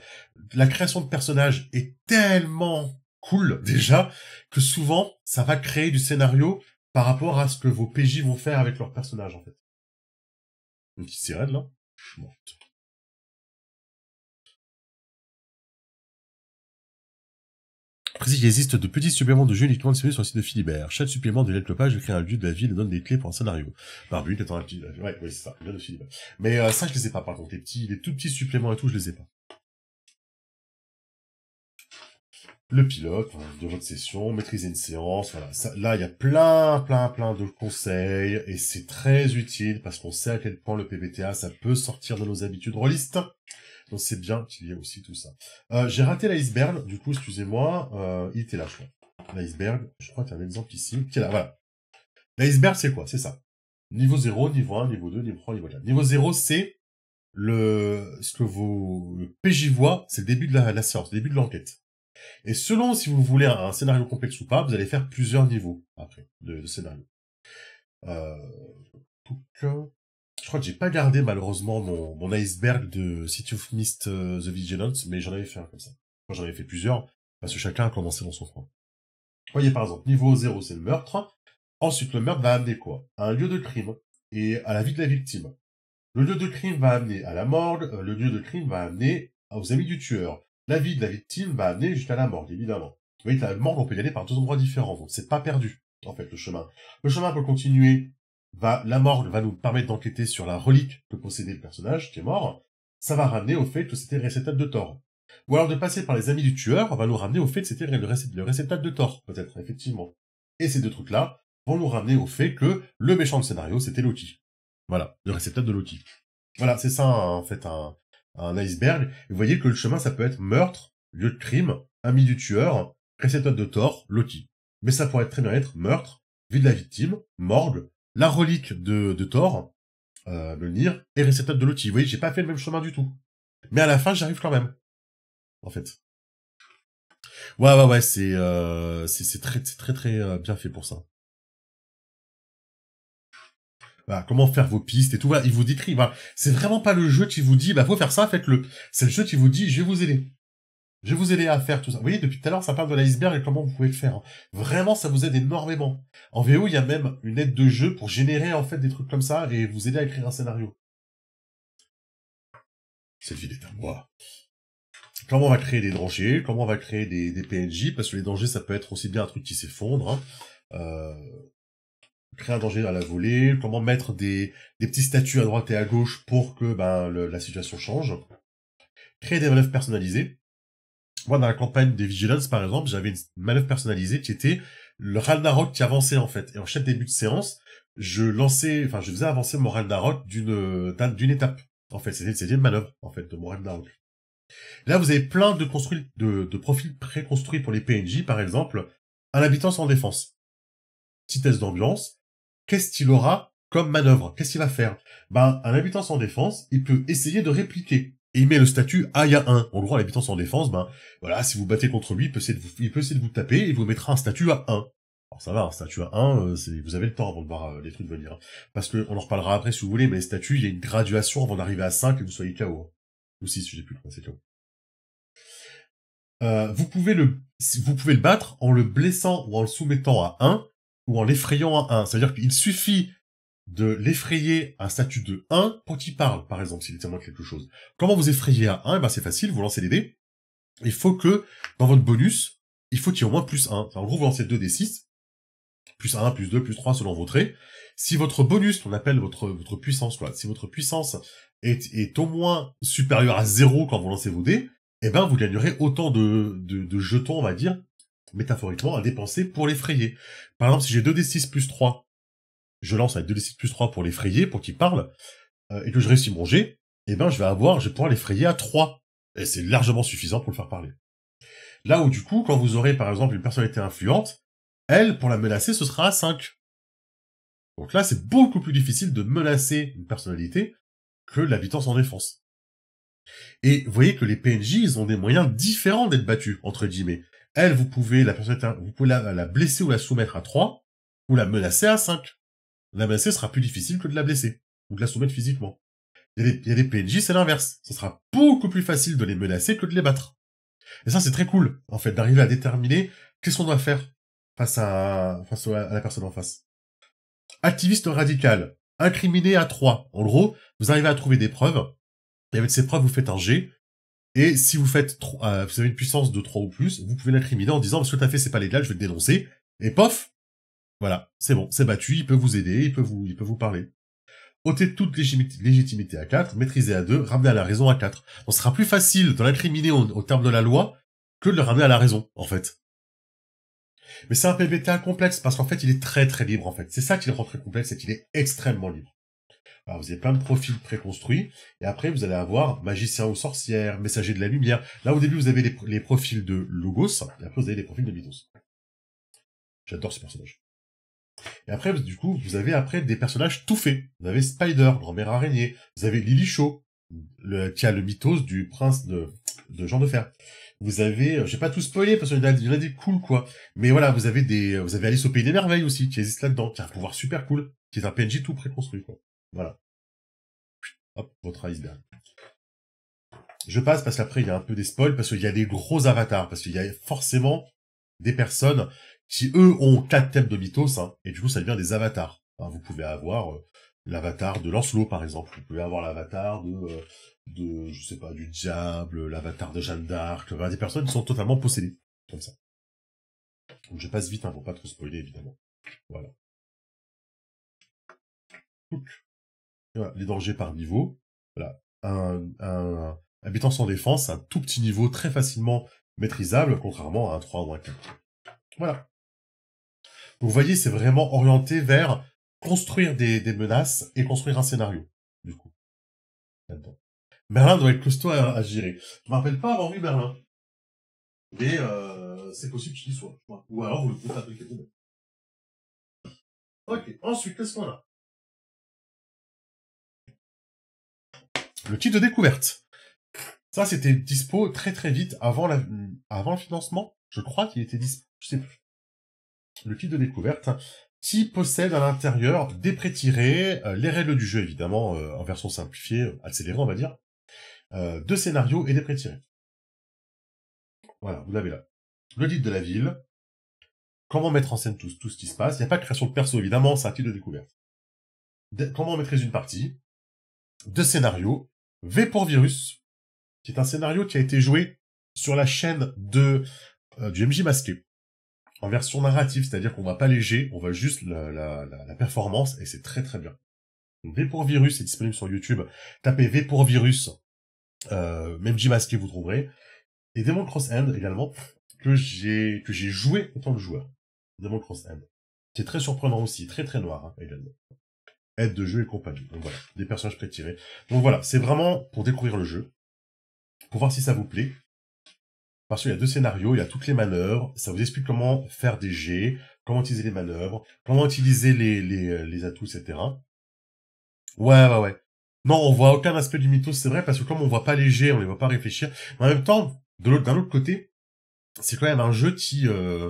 la création de personnages est tellement cool <laughs> déjà que souvent ça va créer du scénario par rapport à ce que vos PJ vont faire avec leur personnage, en fait. Une petite sirène, là. Je monte. il existe de petits suppléments de jeu uniquement disponibles sur le site de Philibert. Chaque supplément de le page crée un lieu de la ville et donne des clés pour un scénario. parvu étant un petit... Euh, oui, c'est ça, de Philibert. Mais euh, ça, je les ai pas, par contre. Les petits, les tout petits suppléments et tout, je les ai pas. le pilote de votre session, maîtriser une séance. Voilà. là, il y a plein, plein, plein de conseils et c'est très utile parce qu'on sait à quel point le PBTA, ça peut sortir de nos habitudes rôlistes. Donc c'est bien qu'il y ait aussi tout ça. Euh, j'ai raté l'iceberg, du coup, excusez-moi, euh, il e était là, je crois. L'iceberg, je crois qu'il y a un exemple ici, qui est là, voilà. L'iceberg, c'est quoi C'est ça. Niveau 0, niveau 1, niveau 2, niveau 3, niveau 4. Niveau 0, c'est le ce que vous... le PJ voit, c'est le début de la, la séance, le début de l'enquête. Et selon si vous voulez un scénario complexe ou pas, vous allez faire plusieurs niveaux après de, scénario. Euh, euh, je crois que j'ai pas gardé malheureusement mon, iceberg de City of Mist euh, The Vigilance, mais j'en avais fait un comme ça. J'en avais fait plusieurs, parce que chacun a commencé dans son coin. Voyez par exemple, niveau 0 c'est le meurtre. Ensuite le meurtre va amener quoi À un lieu de crime et à la vie de la victime. Le lieu de crime va amener à la morgue, euh, le lieu de crime va amener aux amis du tueur. La vie de la victime va amener jusqu'à la mort, évidemment. Vous voyez, la mort, on peut y aller par deux endroits différents, c'est pas perdu, en fait, le chemin. Le chemin peut continuer, va, la morgue va nous permettre d'enquêter sur la relique que possédait le personnage qui est mort, ça va ramener au fait que c'était le réceptacle de tort. Ou alors de passer par les amis du tueur va nous ramener au fait que c'était le, le réceptacle de tort, peut-être, effectivement. Et ces deux trucs-là vont nous ramener au fait que le méchant de scénario, c'était Loki. Voilà, le réceptacle de Loki. Voilà, c'est ça, en fait, un, un iceberg, et vous voyez que le chemin, ça peut être meurtre, lieu de crime, ami du tueur, récepteur de tort, Loki. Mais ça pourrait très bien être meurtre, vie de la victime, morgue, la relique de, de Thor, euh, le Nir, et récepteur de Loki. Vous voyez, j'ai pas fait le même chemin du tout. Mais à la fin, j'arrive quand même. En fait. Ouais, ouais, ouais, c'est euh, c'est très, très, très euh, bien fait pour ça comment faire vos pistes et tout. Voilà, il vous décrit. C'est vraiment pas le jeu qui vous dit, bah, faut faire ça, faites-le. C'est le jeu qui vous dit, je vais vous aider. Je vais vous aider à faire tout ça. Vous voyez, depuis tout à l'heure, ça parle de l'iceberg et comment vous pouvez le faire. Hein. Vraiment, ça vous aide énormément. En VO, il y a même une aide de jeu pour générer, en fait, des trucs comme ça et vous aider à écrire un scénario. Cette ville est à moi comment on va créer des dangers, comment on va créer des, PNJ, parce que les dangers, ça peut être aussi bien un truc qui s'effondre, hein. euh, créer un danger à la volée, comment mettre des, des petits statues à droite et à gauche pour que ben, le, la situation change, créer des manœuvres personnalisées. Moi, dans la campagne des Vigilance, par exemple, j'avais une manœuvre personnalisée qui était le Ralnarok qui avançait, en fait. Et en chaque début de séance, je lançais, enfin, je faisais avancer mon Ralnarok d'une, d'une étape. En fait, c'était, c'était une manœuvre, en fait, de mon Ralnarok. Là, vous avez plein de, construits, de, de profils préconstruits pour les PNJ, par exemple, un habitant sans défense. Petit test d'ambiance, qu'est-ce qu'il aura comme manœuvre Qu'est-ce qu'il va faire Ben, un habitant sans défense, il peut essayer de répliquer. Et il met le statut ah, à y a un. En gros, l'habitant sans défense, ben voilà, si vous battez contre lui, il peut essayer de vous, taper et il vous mettra un statut à 1. Alors ça va, un statut à 1, euh, vous avez le temps avant de voir euh, les trucs venir. Hein. Parce que on en reparlera après si vous voulez, mais les statuts, il y a une graduation avant d'arriver à 5 que vous soyez KO. Hein. Ou si je sais plus, c'est KO. Euh, vous pouvez le vous pouvez le battre en le blessant ou en le soumettant à 1 ou en l'effrayant à 1. C'est-à-dire qu'il suffit de l'effrayer à un statut de 1 pour qu'il parle, par exemple, s'il de quelque chose. Comment vous effrayez à 1 eh ben C'est facile, vous lancez les dés. Il faut que, dans votre bonus, il faut qu'il y ait au moins plus 1. En gros, vous lancez 2d6, plus 1, plus 2, plus 3 selon vos traits. Si votre bonus, qu'on appelle votre, votre puissance, quoi, si votre puissance est, au moins supérieure à 0 quand vous lancez vos dés, eh ben vous gagnerez autant de jetons, on va dire, métaphoriquement, à dépenser pour l'effrayer. Par exemple, si j'ai 2d6 plus 3, je lance avec 2d6 plus 3 pour l'effrayer, pour qu'il parle, euh, et que je réussis mon manger. eh ben, je vais avoir, je vais pouvoir l'effrayer à 3. Et c'est largement suffisant pour le faire parler. Là où, du coup, quand vous aurez, par exemple, une personnalité influente, elle, pour la menacer, ce sera à 5. Donc là, c'est beaucoup plus difficile de menacer une personnalité que la l'habitant en défense. Et vous voyez que les PNJ, ils ont des moyens différents d'être battus, entre guillemets elle, vous pouvez la, vous pouvez la, la blesser ou la soumettre à 3, ou la menacer à 5. La menacer sera plus difficile que de la blesser, ou de la soumettre physiquement. Il y a des, PNJ, c'est l'inverse. Ce sera beaucoup plus facile de les menacer que de les battre. Et ça, c'est très cool, en fait, d'arriver à déterminer qu'est-ce qu'on doit faire face à, face à la personne en face. Activiste radical, incriminé à 3. En gros, vous arrivez à trouver des preuves, et avec ces preuves, vous faites un G, et si vous faites, euh, vous avez une puissance de 3 ou plus, vous pouvez l'incriminer en disant, ce que t'as fait, c'est pas légal, je vais te dénoncer. Et pof! Voilà. C'est bon. C'est battu. Il peut vous aider. Il peut vous, il peut vous parler. Ôtez toute légitimité à 4, maîtrisez à 2, ramenez à la raison à 4. On sera plus facile de l'incriminer au, terme de la loi que de le ramener à la raison, en fait. Mais c'est un PVTA complexe parce qu'en fait, il est très très libre, en fait. C'est ça qui le rend très complexe, c'est qu'il est extrêmement libre. Alors bah, vous avez plein de profils préconstruits, et après vous allez avoir magicien ou sorcière, messager de la lumière. Là au début vous avez les, profils de Logos, et après vous avez les profils de Mythos. J'adore ces personnages. Et après, du coup, vous avez après des personnages tout faits. Vous avez Spider, grand-mère araignée. Vous avez Lily Shaw, le, qui a le mythos du prince de, de Jean de Fer. Vous avez, euh, j'ai pas tout spoiler parce qu'il y, en a des cool quoi. Mais voilà, vous avez des, vous avez Alice au pays des merveilles aussi qui existe là-dedans, qui a un pouvoir super cool, qui est un PNJ tout préconstruit quoi. Voilà. Hop, votre iceberg. Je passe parce qu'après, il y a un peu des spoils, parce qu'il y a des gros avatars, parce qu'il y a forcément des personnes qui, eux, ont quatre thèmes de mythos, hein, et du coup, ça devient des avatars. Hein, vous pouvez avoir euh, l'avatar de Lancelot, par exemple. Vous pouvez avoir l'avatar de, euh, de, je sais pas, du diable, l'avatar de Jeanne d'Arc, des personnes qui sont totalement possédées, comme ça. Donc je passe vite, hein, pour pas trop spoiler, évidemment. Voilà les dangers par niveau. Voilà. Un, un, habitant sans défense, un tout petit niveau très facilement maîtrisable, contrairement à un 3 ou un 4. Voilà. vous voyez, c'est vraiment orienté vers construire des, menaces et construire un scénario, du coup. Merlin doit être costaud à, à gérer. Je me rappelle pas avoir vu Berlin. Mais euh, c'est possible qu'il y soit. Ou alors vous le pouvez fabriquer Ok, ensuite, qu'est-ce qu'on a le titre de découverte. Ça, c'était dispo très très vite avant, avant le financement. Je crois qu'il était dispo, je sais plus. Le kit de découverte qui possède à l'intérieur des prêts tirés, euh, les règles du jeu évidemment, euh, en version simplifiée, accélérée on va dire, euh, deux scénarios et des prêts tirés. Voilà, vous l'avez là. Le titre de la ville, comment mettre en scène tout, tout ce qui se passe. Il n'y a pas de création de perso évidemment, c'est un kit de découverte. Comment on mettrait une partie, deux scénarios V pour Virus, qui est un scénario qui a été joué sur la chaîne de euh, du MJ masqué en version narrative, c'est-à-dire qu'on va pas léger, on va juste la, la, performance et c'est très très bien. V pour Virus est disponible sur YouTube. Tapez V pour Virus, euh, MJ masqué vous trouverez. Et Demon Cross End également que j'ai que j'ai joué en tant que joueur. Demon Cross End, c'est très surprenant aussi, très très noir hein, également aide de jeu et compagnie. Donc voilà, des personnages prétirés. Donc voilà, c'est vraiment pour découvrir le jeu, pour voir si ça vous plaît. Parce qu'il y a deux scénarios, il y a toutes les manœuvres, ça vous explique comment faire des jets, comment utiliser les manœuvres, comment utiliser les, les, euh, les atouts, etc. Ouais, ouais, ouais. Non, on voit aucun aspect du mythos, c'est vrai, parce que comme on voit pas les jets, on les voit pas réfléchir. Mais en même temps, de d'un autre côté, c'est quand même un jeu qui, euh,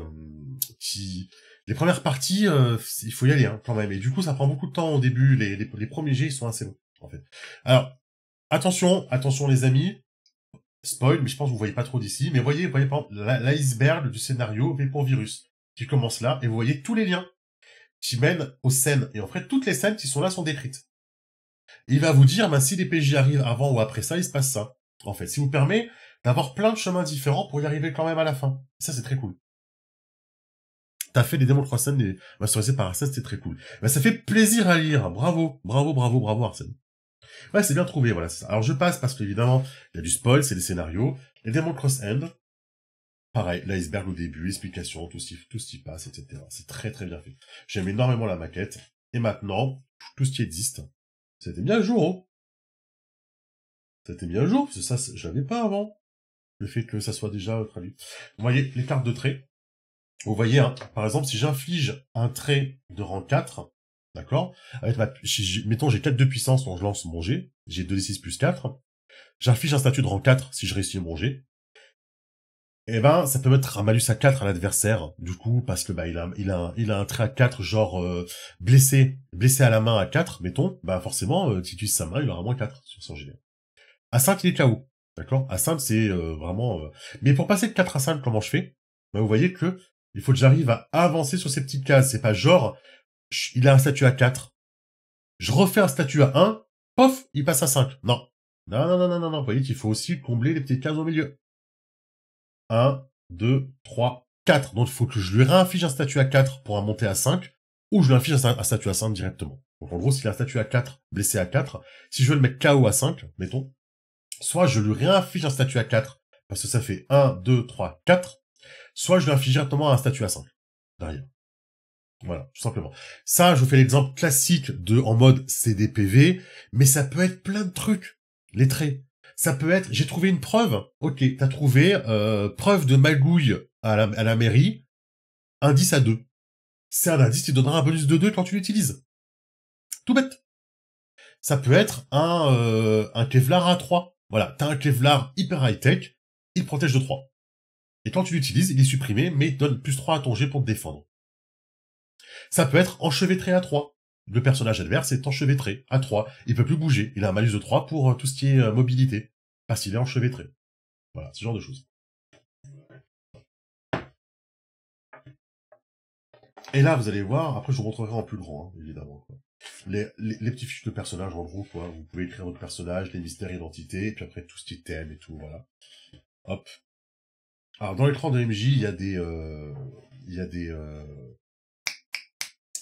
qui, les premières parties, euh, il faut y aller hein, quand même. Et du coup, ça prend beaucoup de temps au début. Les, premiers jets, ils sont assez longs, en fait. Alors, attention, attention les amis. Spoil, mais je pense que vous voyez pas trop d'ici. Mais voyez, voyez par exemple l'iceberg du scénario Virus, qui commence là, et vous voyez tous les liens qui mènent aux scènes. Et en fait, toutes les scènes qui sont là sont décrites. Et il va vous dire, ben, si les PJ arrivent avant ou après ça, il se passe ça. En fait, si vous permet d'avoir plein de chemins différents pour y arriver quand même à la fin. Ça, c'est très cool t'as fait les démons de cross-end et masterisé par Arsène, c'était très cool. Bah, ça fait plaisir à lire. Bravo, bravo, bravo, bravo Arsène. Ouais, c'est bien trouvé, voilà. Alors je passe parce qu'évidemment, il y a du spoil, c'est des scénarios. Les démons Cross-End, pareil, l'iceberg au début, explication, tout ce qui, tout ce qui passe, etc. C'est très très bien fait. J'aime énormément la maquette. Et maintenant, tout ce qui existe, c'était bien le jour, hein C'était bien le jour, parce que ça, j'avais pas avant. Le fait que ça soit déjà euh, traduit. Vous voyez, les cartes de trait. Vous voyez, hein, par exemple, si j'inflige un trait de rang 4, d'accord Mettons, j'ai 4 de puissance donc je lance mon G, j'ai 2d6 plus 4. J'inflige un statut de rang 4 si je réussis mon G. Et eh ben, ça peut mettre un malus à 4 à l'adversaire, du coup, parce que bah, il, a, un trait à 4, genre euh, blessé blessé à la main à 4, mettons, bah forcément, euh, si tu utilises sa main, il aura moins 4 sur son GD. À 5, il est KO, d'accord À 5, c'est euh, vraiment... Euh, mais pour passer de 4 à 5, comment je fais bah, Vous voyez que il faut que j'arrive à avancer sur ces petites cases. C'est pas genre, il a un statut à 4. Je refais un statut à 1, pof, il passe à 5. Non. Non, non, non, non, non, non. Vous voyez qu'il faut aussi combler les petites cases au milieu. 1, 2, 3, 4. Donc il faut que je lui réaffiche un statut à 4 pour un monter à 5, ou je lui inflige un statut à 5 directement. Donc en gros, s'il a un statut à 4, blessé à 4, si je veux le mettre KO à 5, mettons, soit je lui réaffiche un statut à 4, parce que ça fait 1, 2, 3, 4, soit je lui inflige directement un statut à 5. Derrière. Voilà, tout simplement. Ça, je vous fais l'exemple classique de en mode CDPV, mais ça peut être plein de trucs, les traits. Ça peut être, j'ai trouvé une preuve, ok, t'as trouvé euh, preuve de magouille à la, mairie, indice à 2. C'est un indice qui donnera un bonus de 2 quand tu l'utilises. Tout bête. Ça peut être un, euh, un Kevlar à 3. Voilà, t'as un Kevlar hyper high-tech, il protège de 3. Et quand tu l'utilises, il est supprimé, mais donne plus 3 à ton jet pour te défendre. Ça peut être enchevêtré à 3. Le personnage adverse est enchevêtré à 3. Il peut plus bouger. Il a un malus de 3 pour euh, tout ce qui est euh, mobilité. Parce qu'il est enchevêtré. Voilà, ce genre de choses. Et là, vous allez voir, après je vous montrerai en plus grand, hein, évidemment. Les, petits fiches de personnages, en gros, quoi. Vous pouvez écrire votre personnage, les mystères, identité, et puis après tout ce qui est thème et tout, voilà. Hop, alors, dans l'écran de MJ, il y a des, euh, il y a des, euh,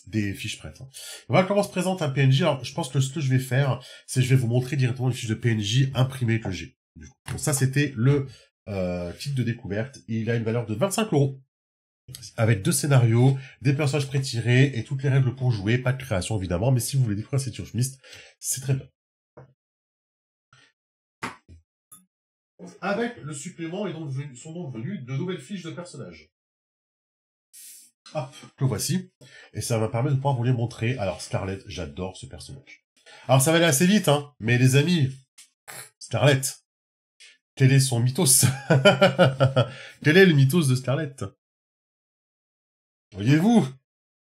des fiches prêtes. Hein. Voilà comment se présente un PNJ. Alors, je pense que ce que je vais faire, c'est je vais vous montrer directement une fiche de PNJ imprimée que j'ai. Donc ça, c'était le euh, kit de découverte. Il a une valeur de 25 euros. Avec deux scénarios, des personnages prétirés et toutes les règles pour jouer. Pas de création, évidemment. Mais si vous voulez découvrir cette Turchmist, c'est très bien. Avec le supplément, et donc sont donc venues de nouvelles fiches de personnages. Hop, que voici. Et ça va permettre de pouvoir vous les montrer. Alors, Scarlett, j'adore ce personnage. Alors, ça va aller assez vite, hein. Mais les amis, Scarlett, quel est son mythos <laughs> Quel est le mythos de Scarlett Voyez-vous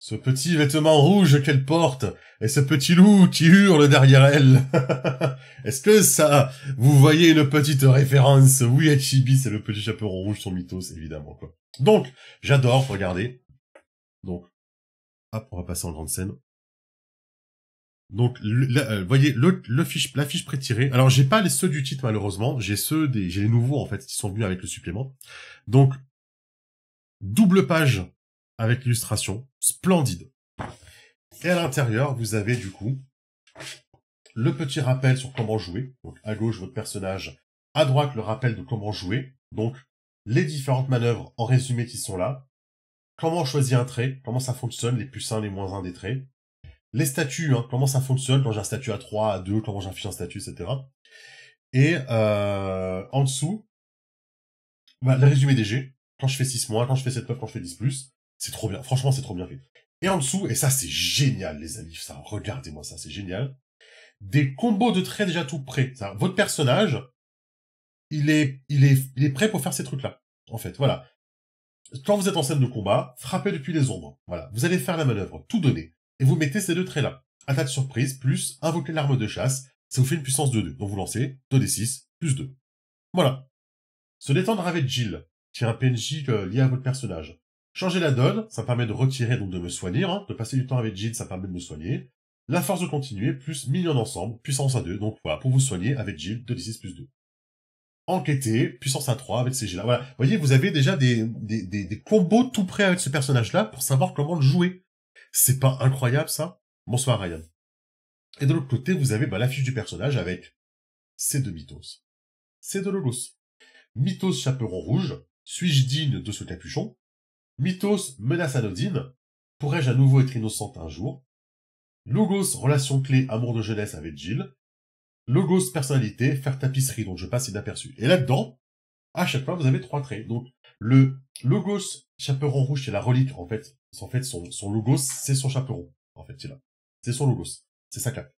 ce petit vêtement rouge qu'elle porte, et ce petit loup qui hurle derrière elle. <laughs> Est-ce que ça, vous voyez une petite référence Oui, Chibi, c'est le petit chaperon rouge sur Mythos, évidemment, quoi. Donc, j'adore, regardez. Donc, hop, on va passer en grande scène. Donc, vous euh, voyez, le, la fiche pré-tirée. Alors, j'ai pas les ceux du titre, malheureusement. J'ai ceux des, j'ai les nouveaux, en fait, qui sont venus avec le supplément. Donc, double page avec l'illustration. Splendide. Et à l'intérieur, vous avez du coup le petit rappel sur comment jouer. Donc à gauche votre personnage, à droite le rappel de comment jouer. Donc les différentes manœuvres en résumé qui sont là. Comment choisir un trait, comment ça fonctionne, les plus 1, les moins 1 des traits. Les statuts, hein, comment ça fonctionne quand j'ai un statut à 3, à 2, comment j'affiche un statut, etc. Et euh, en dessous, bah, le résumé des G, quand je fais 6 mois, quand je fais 7 fois quand je fais 10 plus. C'est trop bien. Franchement, c'est trop bien fait. Et en dessous, et ça c'est génial les amis, ça, regardez-moi ça, c'est génial. Des combos de traits déjà tout prêts. votre personnage, il est, il est, il est prêt pour faire ces trucs-là. En fait, voilà. Quand vous êtes en scène de combat, frappez depuis les ombres. Voilà. Vous allez faire la manœuvre, tout donner. Et vous mettez ces deux traits-là. Attaque surprise, plus invoquer l'arme de chasse. Ça vous fait une puissance de 2. Donc vous lancez 2d6, plus 2. Voilà. Se détendre avec Jill, qui est un PNJ euh, lié à votre personnage. Changer la donne, ça permet de retirer, donc de me soigner, hein. de passer du temps avec Jill, ça permet de me soigner. La force de continuer, plus millions d'ensemble, puissance à 2, donc voilà, pour vous soigner avec Jill, 2d6 plus 2. Enquêter, puissance à 3 avec ces là Voilà, vous voyez, vous avez déjà des, des, des, combos tout prêts avec ce personnage-là pour savoir comment le jouer. C'est pas incroyable, ça Bonsoir, Ryan. Et de l'autre côté, vous avez bah, l'affiche du personnage avec ces deux mythos. C'est de logos. Mythos chaperon rouge, suis-je digne de ce capuchon Mythos menace anodine. Pourrais-je à nouveau être innocente un jour Logos, relation clé, amour de jeunesse avec Jill. Logos, personnalité, faire tapisserie, dont je passe inaperçu. Et là-dedans, à chaque fois, vous avez trois traits. Donc, le Logos, chaperon rouge, c'est la relique, en fait. En fait, son, Logos, c'est son chaperon. En fait, c'est là. C'est son Logos. C'est sa cape.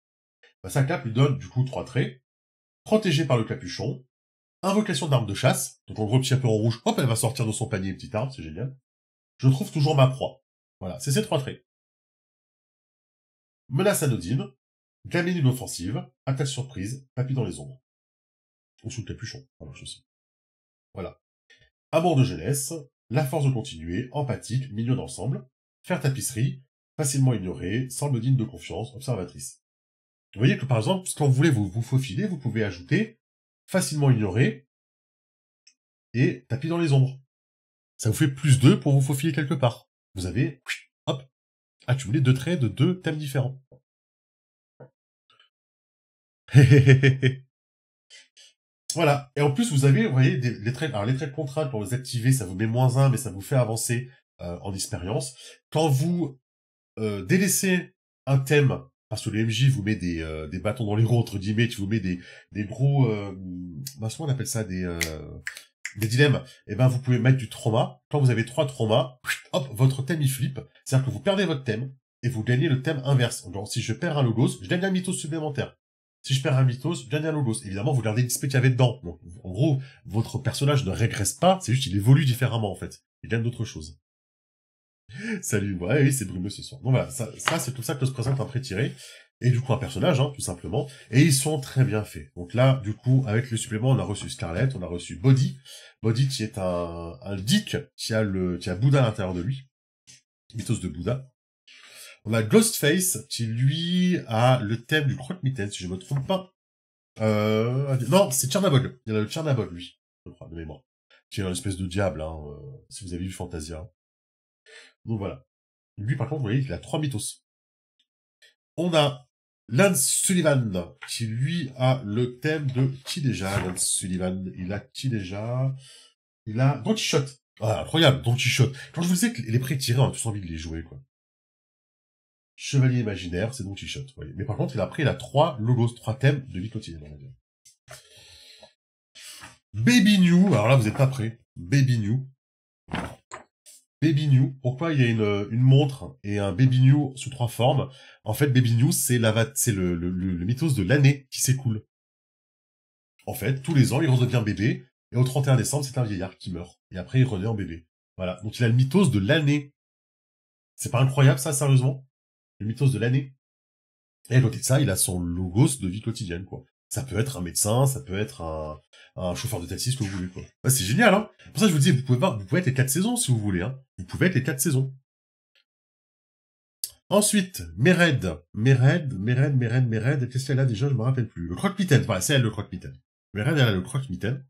Bah, sa cape lui donne, du coup, trois traits. Protégé par le capuchon. Invocation d'armes de chasse. Donc, on gros, petit chaperon rouge, hop, elle va sortir de son panier une petite arme, c'est génial je trouve toujours ma proie. Voilà, c'est ces trois traits. Menace anodine, gamine inoffensive, attaque surprise, tapis dans les ombres. Ou sous le capuchon, ça marche aussi. Voilà. Amour de jeunesse, la force de continuer, empathique, milieu d'ensemble, faire tapisserie, facilement ignorée, semble digne de confiance, observatrice. Vous voyez que par exemple, quand vous voulez vous, vous faufiler, vous pouvez ajouter facilement ignorée et tapis dans les ombres ça vous fait plus 2 pour vous faufiler quelque part. Vous avez, hop, accumulé ah, deux traits de deux thèmes différents. <laughs> voilà. Et en plus, vous avez, vous voyez, les traits, alors les traits de pour les activer, ça vous met moins 1, mais ça vous fait avancer euh, en expérience. Quand vous euh, délaissez un thème, parce que le MJ vous met des, euh, des bâtons dans les roues, entre guillemets, qui vous met des, des gros... Euh, bah, on appelle ça des des dilemmes, eh ben, vous pouvez mettre du trauma. Quand vous avez trois traumas, hop, votre thème, il flippe. C'est-à-dire que vous perdez votre thème, et vous gagnez le thème inverse. Donc, si je perds un logos, je gagne un mythos supplémentaire. Si je perds un mythos, je gagne un logos. Évidemment, vous gardez l'ispect qu'il y avait dedans. Donc, en gros, votre personnage ne régresse pas, c'est juste qu'il évolue différemment, en fait. Il gagne d'autres choses. Salut, ouais, oui, c'est brumeux ce soir. Donc voilà, ça, c'est tout ça que se présente un pré-tiré et du coup un personnage, hein, tout simplement, et ils sont très bien faits. Donc là, du coup, avec le supplément, on a reçu Scarlett, on a reçu Body, Body qui est un, un dick qui a le qui a Bouddha à l'intérieur de lui, mythos de Bouddha. On a Ghostface qui lui a le thème du croque si je ne me trompe pas. Euh, ah, non, c'est Tchernabog. Il y a le Tchernabog, lui, je crois, de mémoire. Qui est un espèce de diable, hein, euh, si vous avez vu Fantasia. Donc voilà. Lui, par contre, vous voyez, il a trois mythos on a Lance Sullivan, qui lui a le thème de qui déjà, Lance Sullivan Il a qui déjà Il a Don Quichotte. Ah, incroyable, Don Shot. Quand je vous disais que les à tirer, on a tous envie de les jouer, quoi. Chevalier imaginaire, c'est Don Quichotte. Voyez. Mais par contre, il a pris, il a trois logos, trois thèmes de vie quotidienne, on va Baby New, alors là, vous n'êtes pas prêt, Baby New. Baby New, pourquoi il y a une, une montre et un Baby New sous trois formes En fait, Baby New, c'est c'est le, le, le, mythos de l'année qui s'écoule. En fait, tous les ans, il redevient bébé, et au 31 décembre, c'est un vieillard qui meurt. Et après, il renaît en bébé. Voilà, donc il a le mythos de l'année. C'est pas incroyable, ça, sérieusement Le mythos de l'année. Et à côté de ça, il a son logos de vie quotidienne, quoi. Ça peut être un médecin, ça peut être un, chauffeur de taxi, ce que vous voulez, quoi. Bah, c'est génial, hein Pour ça, je vous dis, vous pouvez, voir, vous pouvez être les quatre saisons, si vous voulez, hein vous pouvez être les quatre saisons. Ensuite, Mered. Mered, Mered, Mered, Mered. Qu'est-ce qu'elle a déjà Je ne me rappelle plus. Le croque-mitaine. Enfin, c'est elle le croque-mitaine. Mered, elle a le croque-mitaine.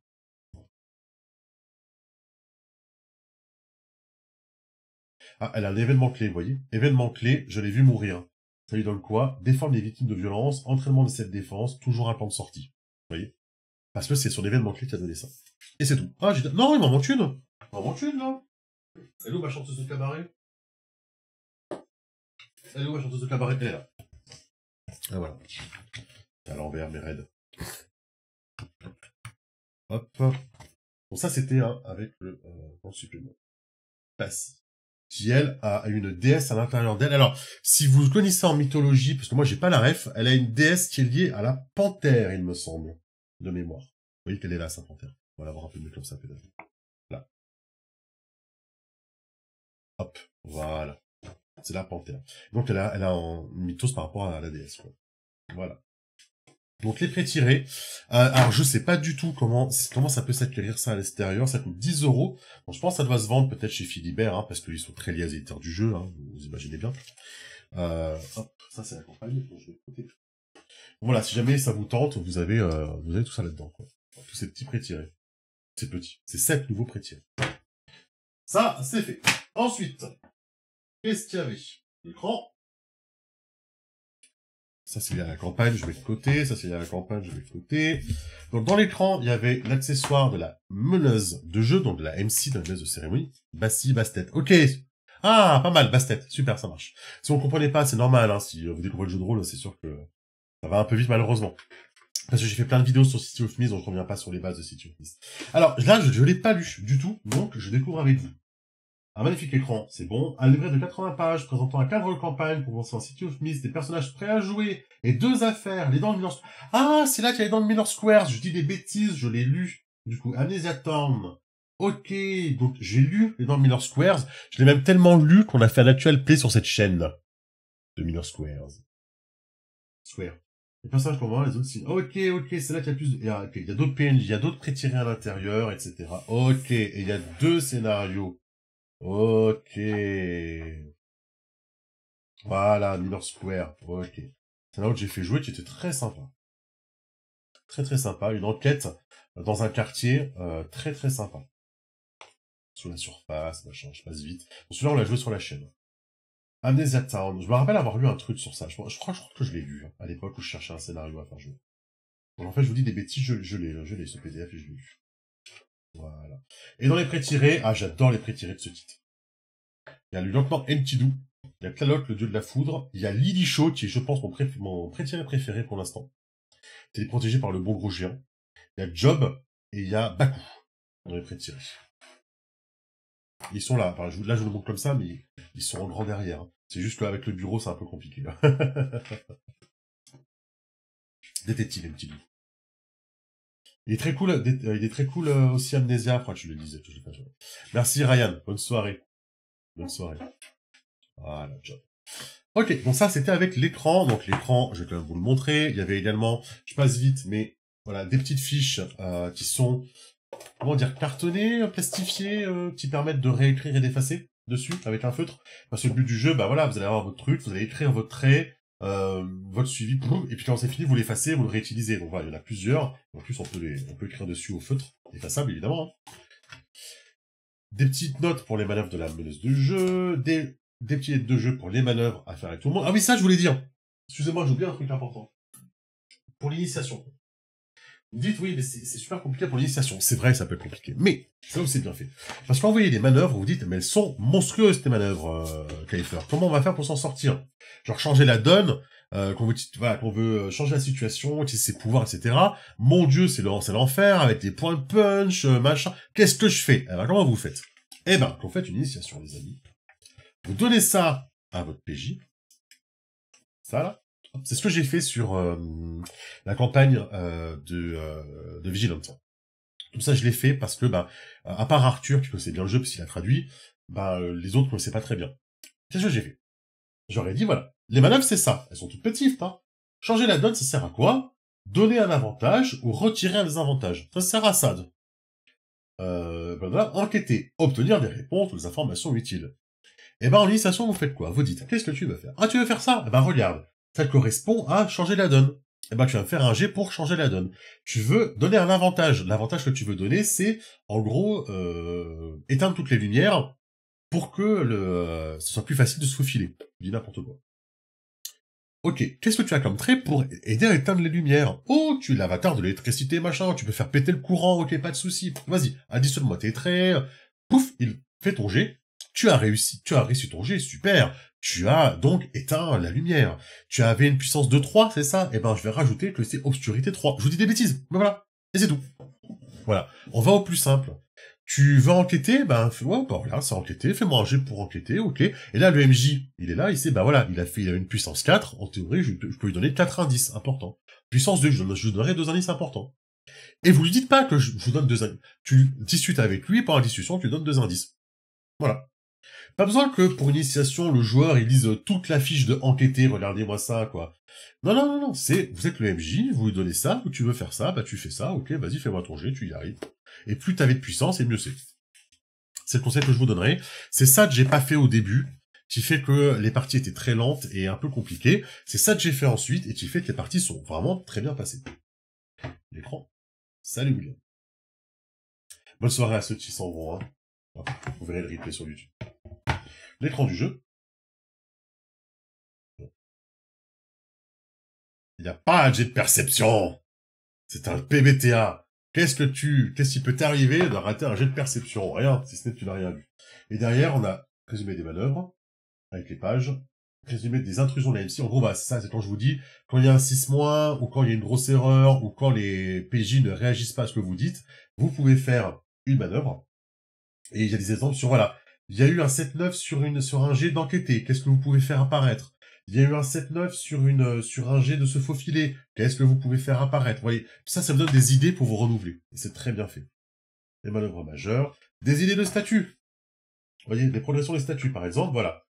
Ah, elle a l'événement clé, vous voyez. Événement clé, je l'ai vu mourir. Ça lui donne quoi Défendre les victimes de violence, entraînement de cette défense, toujours un plan de sortie. Vous voyez Parce que c'est sur l'événement clé qu'elle a donné ça. Et c'est tout. Ah, j'ai... Non, il m'en manque une Il m'en manque une, là elle ma chanteuse de cabaret Elle ma chanteuse de cabaret Elle là. Ah voilà. À l'envers, mes raids. Hop. Bon, ça, c'était avec le, euh, supplément. Passy. Qui, elle, a une déesse à l'intérieur d'elle. Alors, si vous connaissez en mythologie, parce que moi, j'ai pas la ref, elle a une déesse qui est liée à la panthère, il me semble, de mémoire. Vous voyez qu'elle est là, sa panthère. On va la voir un peu mieux comme ça, peut-être. Hop, voilà. C'est la panthère. Donc elle a, elle a mythos par rapport à la déesse. Quoi. Voilà. Donc les prêts tirés. Euh, alors je sais pas du tout comment comment ça peut s'acquérir ça à l'extérieur. Ça coûte 10 euros. Bon, je pense que ça doit se vendre peut-être chez Philibert, hein, parce qu'ils sont très liés à éditeurs du jeu. Hein, vous imaginez bien. Euh, hop, ça c'est la compagnie. Voilà, si jamais ça vous tente, vous avez euh, vous avez tout ça là-dedans. Tous ces petits prêts tirés. C'est petit. C'est sept nouveaux prêts tirés. Ça, c'est fait. Ensuite, qu'est-ce qu'il y avait L'écran. Ça, c'est lié à la campagne, je vais de côté. Ça, c'est y à la campagne, je vais de côté. Donc, dans l'écran, il y avait l'accessoire de la meneuse de jeu, donc de la MC, de la meneuse de cérémonie. Bassi, Bastet. Ok. Ah, pas mal, Bastet. Super, ça marche. Si on comprenez pas, c'est normal. Hein. Si vous découvrez le jeu de rôle, c'est sûr que ça va un peu vite, malheureusement. Parce que j'ai fait plein de vidéos sur City of Mist, donc je ne reviens pas sur les bases de City of Mist. Alors, là, je, ne l'ai pas lu du tout, donc je découvre avec vous. Un magnifique écran, c'est bon. Un livret de 80 pages présentant un cadre de campagne pour lancer en City of Mist, des personnages prêts à jouer et deux affaires, les dents de Squares. Ah, c'est là qu'il y a les dents de Minor Squares. Je dis des bêtises, je l'ai lu. Du coup, Amnesia Town. Ok, donc j'ai lu les dents de Minor Squares. Je l'ai même tellement lu qu'on a fait un play sur cette chaîne de Minor Squares. Square. Les personnages qu'on voit, les autres signes. Ok, ok, c'est là qu'il y a plus Il y a d'autres PNJ, il y a d'autres prétirés à l'intérieur, etc. Ok, et il y a deux scénarios Ok. Voilà, Miller Square. Ok. C'est là où j'ai fait jouer, qui était très sympa. Très très sympa. Une enquête dans un quartier euh, très très sympa. Sous la surface, machin, je passe vite. Celui-là, on l'a joué sur la chaîne. Amnesia Town. Je me rappelle avoir lu un truc sur ça. Je crois, je crois, que je l'ai vu hein, à l'époque où je cherchais un scénario à faire jouer. bon en fait, je vous dis des bêtises, je, je l'ai, je l'ai ce PDF et je l'ai vu voilà. Et dans les pré-tirés, ah, j'adore les pré-tirés de ce titre. Il y a le lentement tidou, il y a Tlaloc, le dieu de la foudre, il y a Show qui est, je pense, mon, pré tiré préféré pour l'instant. est protégé par le bon gros géant. Il y a Job, et il y a Baku, dans les pré-tirés. Ils sont là. là, je vous le montre comme ça, mais ils sont en grand derrière. Hein. C'est juste qu'avec le bureau, c'est un peu compliqué. <laughs> Détective Entidou. Il est très cool, euh, euh, il est très cool euh, aussi je enfin tu le disais, je Merci Ryan, bonne soirée. Bonne soirée. Voilà, job. Ok, bon ça c'était avec l'écran, donc l'écran, je vais quand même vous le montrer, il y avait également, je passe vite, mais voilà, des petites fiches qui sont, comment dire, cartonnées, plastifiées, qui permettent de réécrire et d'effacer dessus avec un feutre. Parce que le but du jeu, bah voilà, vous allez avoir votre truc, vous allez écrire votre trait, euh, votre suivi, et puis quand c'est fini, vous l'effacez, vous le réutilisez. Donc voilà, il y en a plusieurs. En plus, on peut, les, on peut écrire dessus au feutre, effaçable évidemment. Hein. Des petites notes pour les manœuvres de la menace de jeu, des, des petites aides de jeu pour les manœuvres à faire avec tout le monde. Ah oui, ça, je voulais dire. Excusez-moi, j'ai oublié un truc important. Pour l'initiation dites, oui, mais c'est super compliqué pour l'initiation. C'est vrai, ça peut être compliqué. Mais, ça aussi, c'est bien fait. Parce que quand vous voyez des manœuvres, vous dites, mais elles sont monstrueuses, ces manœuvres, euh, Comment on va faire pour s'en sortir Genre, changer la donne, euh, qu'on veut, voilà, qu'on veut euh, changer la situation, utiliser ses pouvoirs, etc. Mon dieu, c'est l'enfer, avec des points de punch, euh, machin. Qu'est-ce que je fais Alors, eh ben, comment vous faites Eh ben, qu'on fait une initiation, les amis, vous donnez ça à votre PJ, ça là, c'est ce que j'ai fait sur euh, la campagne euh, de, euh, de Vigilante. Tout ça, je l'ai fait parce que, bah, à part Arthur, qui connaissait bien le jeu, parce qu'il a traduit, bah, les autres ne connaissaient pas très bien. C'est ce que j'ai fait. J'aurais dit, voilà, les manœuvres, c'est ça. Elles sont toutes petites, hein. Changer la donne, ça sert à quoi Donner un avantage ou retirer un désavantage. Ça sert à ça. Euh, bah, enquêter, obtenir des réponses ou des informations utiles. Eh ben en l'initiation, vous faites quoi Vous dites, qu'est-ce que tu veux faire Ah, tu veux faire ça Eh ben regarde, ça correspond à changer la donne. Eh ben, tu vas faire un jet pour changer la donne. Tu veux donner un avantage. L'avantage que tu veux donner, c'est, en gros, euh, éteindre toutes les lumières pour que le, euh, ce soit plus facile de se faufiler. dis n'importe quoi. Ok, qu'est-ce que tu as comme trait pour aider à éteindre les lumières Oh, tu es l'avatar de l'électricité, machin, tu peux faire péter le courant, ok, pas de souci. Vas-y, additionne-moi tes traits. Pouf, il fait ton jet. Tu as réussi, tu as réussi ton jet, super tu as donc éteint la lumière. Tu avais une puissance de 3, c'est ça Eh ben, je vais rajouter que c'est obscurité 3. Je vous dis des bêtises, mais ben, voilà. Et c'est tout. Voilà. On va au plus simple. Tu vas enquêter Ben, ouais, ben, voilà, c'est enquêter, fais-moi un pour enquêter, ok. Et là, le MJ, il est là, il sait, ben voilà, il a fait il a une puissance 4, en théorie, je, peux lui donner 4 indices importants. Puissance 2, je, lui donnerai 2 indices importants. Et vous lui dites pas que je, vous donne 2 indices. Tu discutes avec lui, pendant la discussion, tu lui donnes 2 indices. Voilà. Pas besoin que pour initiation, le joueur il lise toute la fiche de enquêter, regardez-moi ça, quoi. Non, non, non, non, c'est vous êtes le MJ, vous lui donnez ça, ou tu veux faire ça, bah tu fais ça, ok, vas-y, fais-moi ton jet, tu y arrives. Et plus t'avais de puissance, et mieux c'est. C'est le conseil que je vous donnerai. C'est ça que j'ai pas fait au début, qui fait que les parties étaient très lentes et un peu compliquées. C'est ça que j'ai fait ensuite, et qui fait que les parties sont vraiment très bien passées. L'écran. Salut William. Bonne soirée à ceux qui s'en vont. Hein. Vous verrez le replay sur YouTube l'écran du jeu. Il n'y a pas un jet de perception. C'est un PBTA. Qu'est-ce que tu, qu'est-ce qui peut t'arriver de rater un jet de perception? Rien, si ce n'est tu n'as rien vu. Et derrière, on a résumé des manœuvres, avec les pages, résumé des intrusions de la MC. En gros, bah, ça, c'est quand je vous dis, quand il y a un 6 mois, ou quand il y a une grosse erreur, ou quand les PJ ne réagissent pas à ce que vous dites, vous pouvez faire une manœuvre. Et il y a des exemples sur, voilà, il y a eu un 7-9 sur, une, sur un jet d'enquêter. Qu'est-ce que vous pouvez faire apparaître Il y a eu un 7-9 sur, une, sur un jet de se faufiler. Qu'est-ce que vous pouvez faire apparaître vous voyez, ça, ça me donne des idées pour vous renouveler. Et c'est très bien fait. Les manœuvres majeures. Des idées de statut. Vous voyez, les progressions des statuts, par exemple, voilà.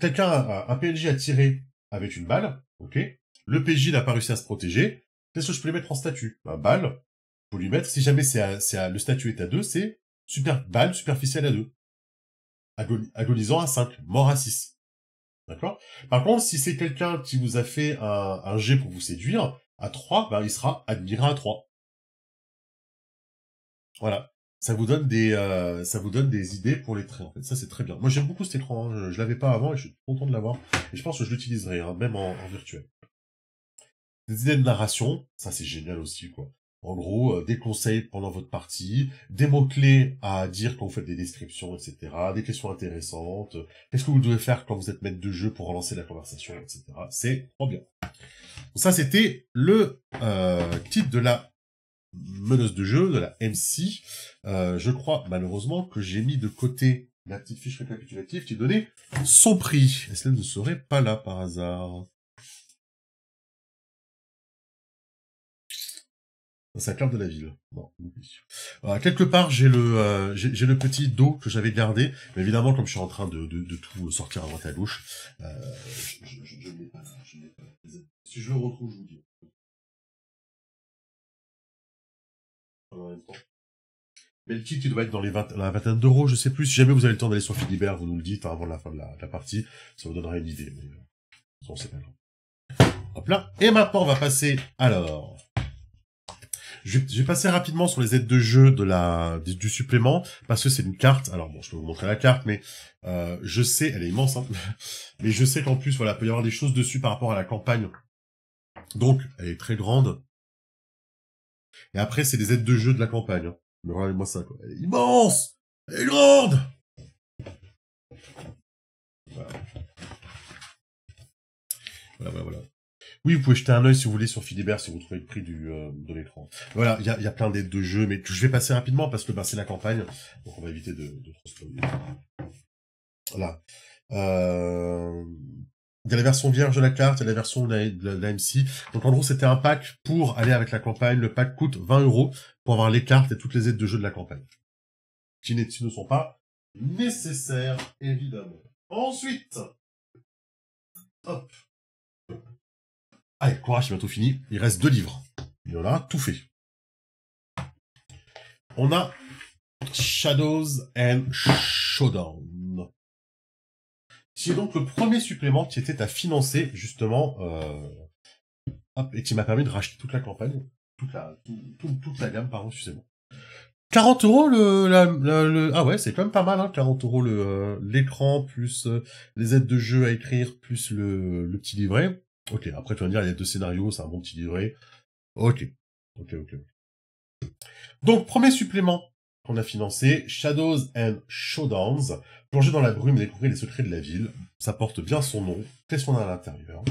Quelqu'un, un, un PNJ a tiré avec une balle, ok Le PJ n'a pas réussi à se protéger. Qu'est-ce que je peux lui mettre en statut Un balle. Pour lui mettre, si jamais c'est le statut est à 2, c'est super, balle superficielle à 2 agonisant à 5, mort à 6. D'accord Par contre, si c'est quelqu'un qui vous a fait un, un pour vous séduire, à 3, ben, il sera admiré à 3. Voilà. Ça vous donne des, euh, ça vous donne des idées pour les traits, en fait. Ça, c'est très bien. Moi, j'aime beaucoup cet écran. Hein. Je, l'avais pas avant et je suis content de l'avoir. Et je pense que je l'utiliserai, hein, même en, en virtuel. Des idées de narration, ça, c'est génial aussi, quoi. En gros, euh, des conseils pendant votre partie, des mots-clés à dire quand vous faites des descriptions, etc. Des questions intéressantes. Qu'est-ce que vous devez faire quand vous êtes maître de jeu pour relancer la conversation, etc. C'est trop bien. ça, c'était le euh, titre de la menace de jeu, de la MC. Euh, je crois, malheureusement, que j'ai mis de côté la petite fiche récapitulative qui donnait son prix. Est-ce qu'elle ne serait pas là par hasard carte de la ville. bon voilà euh, quelque part, j'ai le, euh, j'ai le petit dos que j'avais gardé. Mais évidemment, comme je suis en train de, de, tout sortir à droite à gauche, euh, je, je, je ne l'ai pas. Je Si je le retrouve, je vous dis. Mais le kit, il doit être dans les 20, la vingtaine d'euros, je sais plus. Si jamais vous avez le temps d'aller sur Philibert, vous nous le dites hein, avant la fin de la, partie. Ça vous donnera une idée. Mais, euh, on sait pas. Hop là. Et maintenant, on va passer, alors, je vais, passer rapidement sur les aides de jeu de la du supplément parce que c'est une carte. Alors bon, je peux vous montrer la carte, mais euh, je sais, elle est immense, hein, <laughs> mais je sais qu'en plus, voilà, il peut y avoir des choses dessus par rapport à la campagne. Donc, elle est très grande. Et après, c'est des aides de jeu de la campagne. Hein. Mais regardez-moi ça, quoi. Elle est immense Elle est grande voilà, voilà, voilà. Oui, vous pouvez jeter un oeil, si vous voulez sur Philibert si vous trouvez le prix du, euh, de l'écran. Voilà, il y a, y a, plein d'aides de jeu, mais je vais passer rapidement parce que bah, c'est la campagne, donc on va éviter de, de Voilà. Euh, il y a la version vierge de la carte, il y a la version de la, de MC. Donc en gros, c'était un pack pour aller avec la campagne. Le pack coûte 20 euros pour avoir les cartes et toutes les aides de jeu de la campagne. Qui ne sont pas nécessaires, évidemment. Ensuite, hop, Allez, courage, c'est bientôt fini. Il reste deux livres. Il en a tout fait. On a Shadows and Showdown. C'est donc le premier supplément qui était à financer, justement, euh, et qui m'a permis de racheter toute la campagne, toute la, la gamme, pardon, excusez-moi. 40 euros le, le, ah ouais c'est quand même pas mal hein 40 euros le euh, l'écran plus euh, les aides de jeu à écrire plus le, le petit livret Ok, après tu vas me dire, il y a deux scénarios, c'est un bon petit livret. Ok, ok, ok. Donc, premier supplément qu'on a financé, Shadows and Showdowns, plonger dans la brume et découvrir les secrets de la ville. Ça porte bien son nom. Qu'est-ce qu'on a à l'intérieur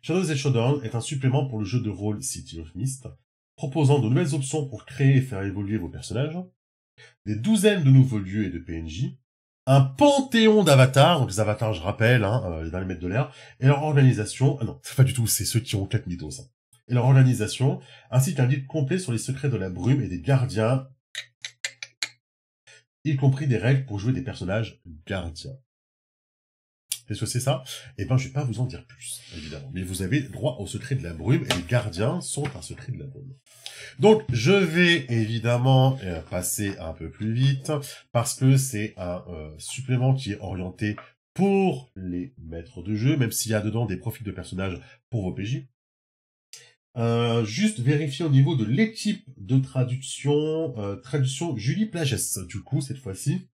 Shadows and Showdowns est un supplément pour le jeu de rôle City of Mist, proposant de nouvelles options pour créer et faire évoluer vos personnages, des douzaines de nouveaux lieux et de PNJ, un panthéon d'avatars, donc les avatars, je rappelle, hein, euh, les mètres de l'air, et leur organisation, ah non, pas du tout, c'est ceux qui ont 4 mythos, hein, et leur organisation, ainsi qu'un guide complet sur les secrets de la brume et des gardiens, y compris des règles pour jouer des personnages gardiens est ce que c'est ça Eh ben, je vais pas vous en dire plus, évidemment. Mais vous avez droit au secret de la brume, et les gardiens sont un secret de la brume. Donc, je vais évidemment euh, passer un peu plus vite, parce que c'est un euh, supplément qui est orienté pour les maîtres de jeu, même s'il y a dedans des profils de personnages pour vos PJ. Euh, juste vérifier au niveau de l'équipe de traduction, traduction Julie Plages, du coup, cette fois-ci.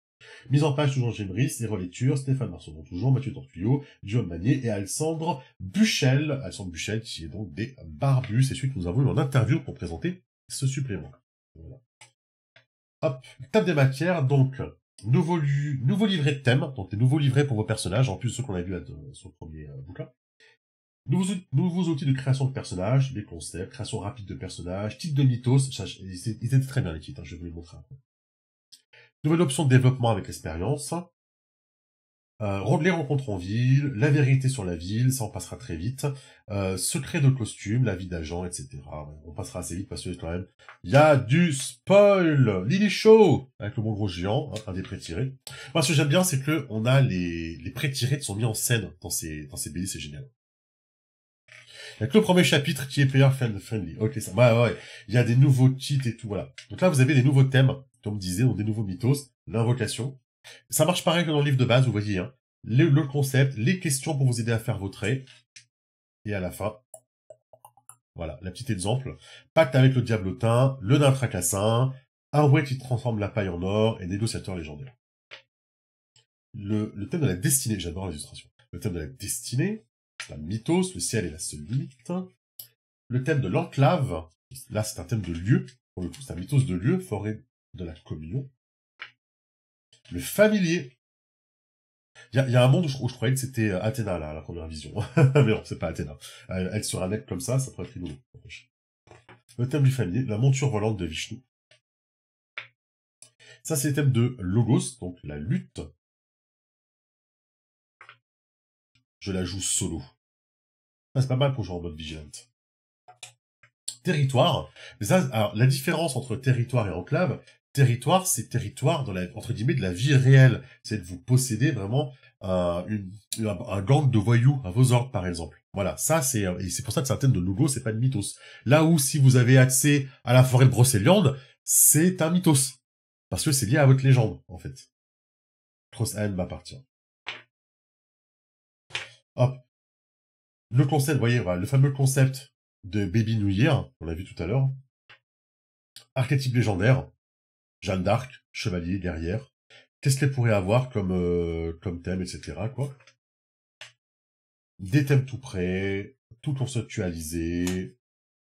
Mise en page toujours Jim les les relectures, Stéphane Marceau toujours, Mathieu Tortuyot, Guillaume Manier et Alexandre Buchel. Alexandre Buchel qui est donc des barbus. C'est celui nous avons eu en interview pour présenter ce supplément. Voilà. Hop, table des matières, donc nouveau, nouveau livret de thème, donc des nouveaux livrets pour vos personnages, en plus de ceux qu'on a vus sur le premier euh, bouquin. Nouveaux, nouveaux, outils de création de personnages, des concepts, création rapide de personnages, titres de mythos, ils étaient très bien les titres, hein, je vais vous les montrer après. Nouvelle option de développement avec l'expérience. Euh, les rencontres en ville, la vérité sur la ville, ça on passera très vite. Euh, secret de costume, la vie d'agent, etc. On passera assez vite parce que quand même, il y a du spoil. Lily Show avec le bon gros géant, hein, un des pré-tirés. Moi, ce que j'aime bien, c'est que on a les les pré-tirés qui sont mis en scène dans ces dans ces BD, c'est génial. Il y a que le premier chapitre qui est player friendly. Ok, ça. Ouais, bah, ouais. Il y a des nouveaux kits et tout, voilà. Donc là, vous avez des nouveaux thèmes comme disait, dans des nouveaux mythos, l'invocation. Ça marche pareil que dans le livre de base, vous voyez, hein. le, concept, les questions pour vous aider à faire vos traits, et à la fin, voilà, la petite exemple, pacte avec le diablotin, le nain fracassin, un rouet qui transforme la paille en or, et négociateur légendaire. Le, thème de la destinée, j'adore l'illustration, le thème de la destinée, la mythos, le ciel et la seule limite. le thème de l'enclave, là c'est un thème de lieu, pour le coup c'est un mythos de lieu, forêt de la communion, le familier. Il y, a un monde où je, croyais que c'était euh, Athéna, là, à la première vision. <laughs> Mais non, c'est pas Athéna. Elle, elle sur comme ça, ça pourrait être rigolo. Le thème du familier, la monture volante de Vishnu. Ça, c'est le thème de Logos, donc la lutte. Je la joue solo. Ça, c'est pas mal pour jouer en mode vigilante. Territoire. Mais ça, la différence entre territoire et enclave, territoire, c'est territoire dans la, entre guillemets de la vie réelle. C'est de vous posséder vraiment euh, une, un gang de voyous à vos ordres, par exemple. Voilà, ça c'est euh, et c'est pour ça que certaines de nos de logos c'est pas de mythos. Là où si vous avez accès à la forêt de Brocéliande, c'est un mythos parce que c'est lié à votre légende en fait. va m'appartient. Hop. Le concept, vous voyez, le fameux concept de Baby New Year, on l'a vu tout à l'heure. Archétype légendaire, Jeanne d'Arc, chevalier, guerrière. Qu'est-ce qu'elle pourrait avoir comme, comme thème, etc. Quoi. Des thèmes tout prêts, tout conceptualisé,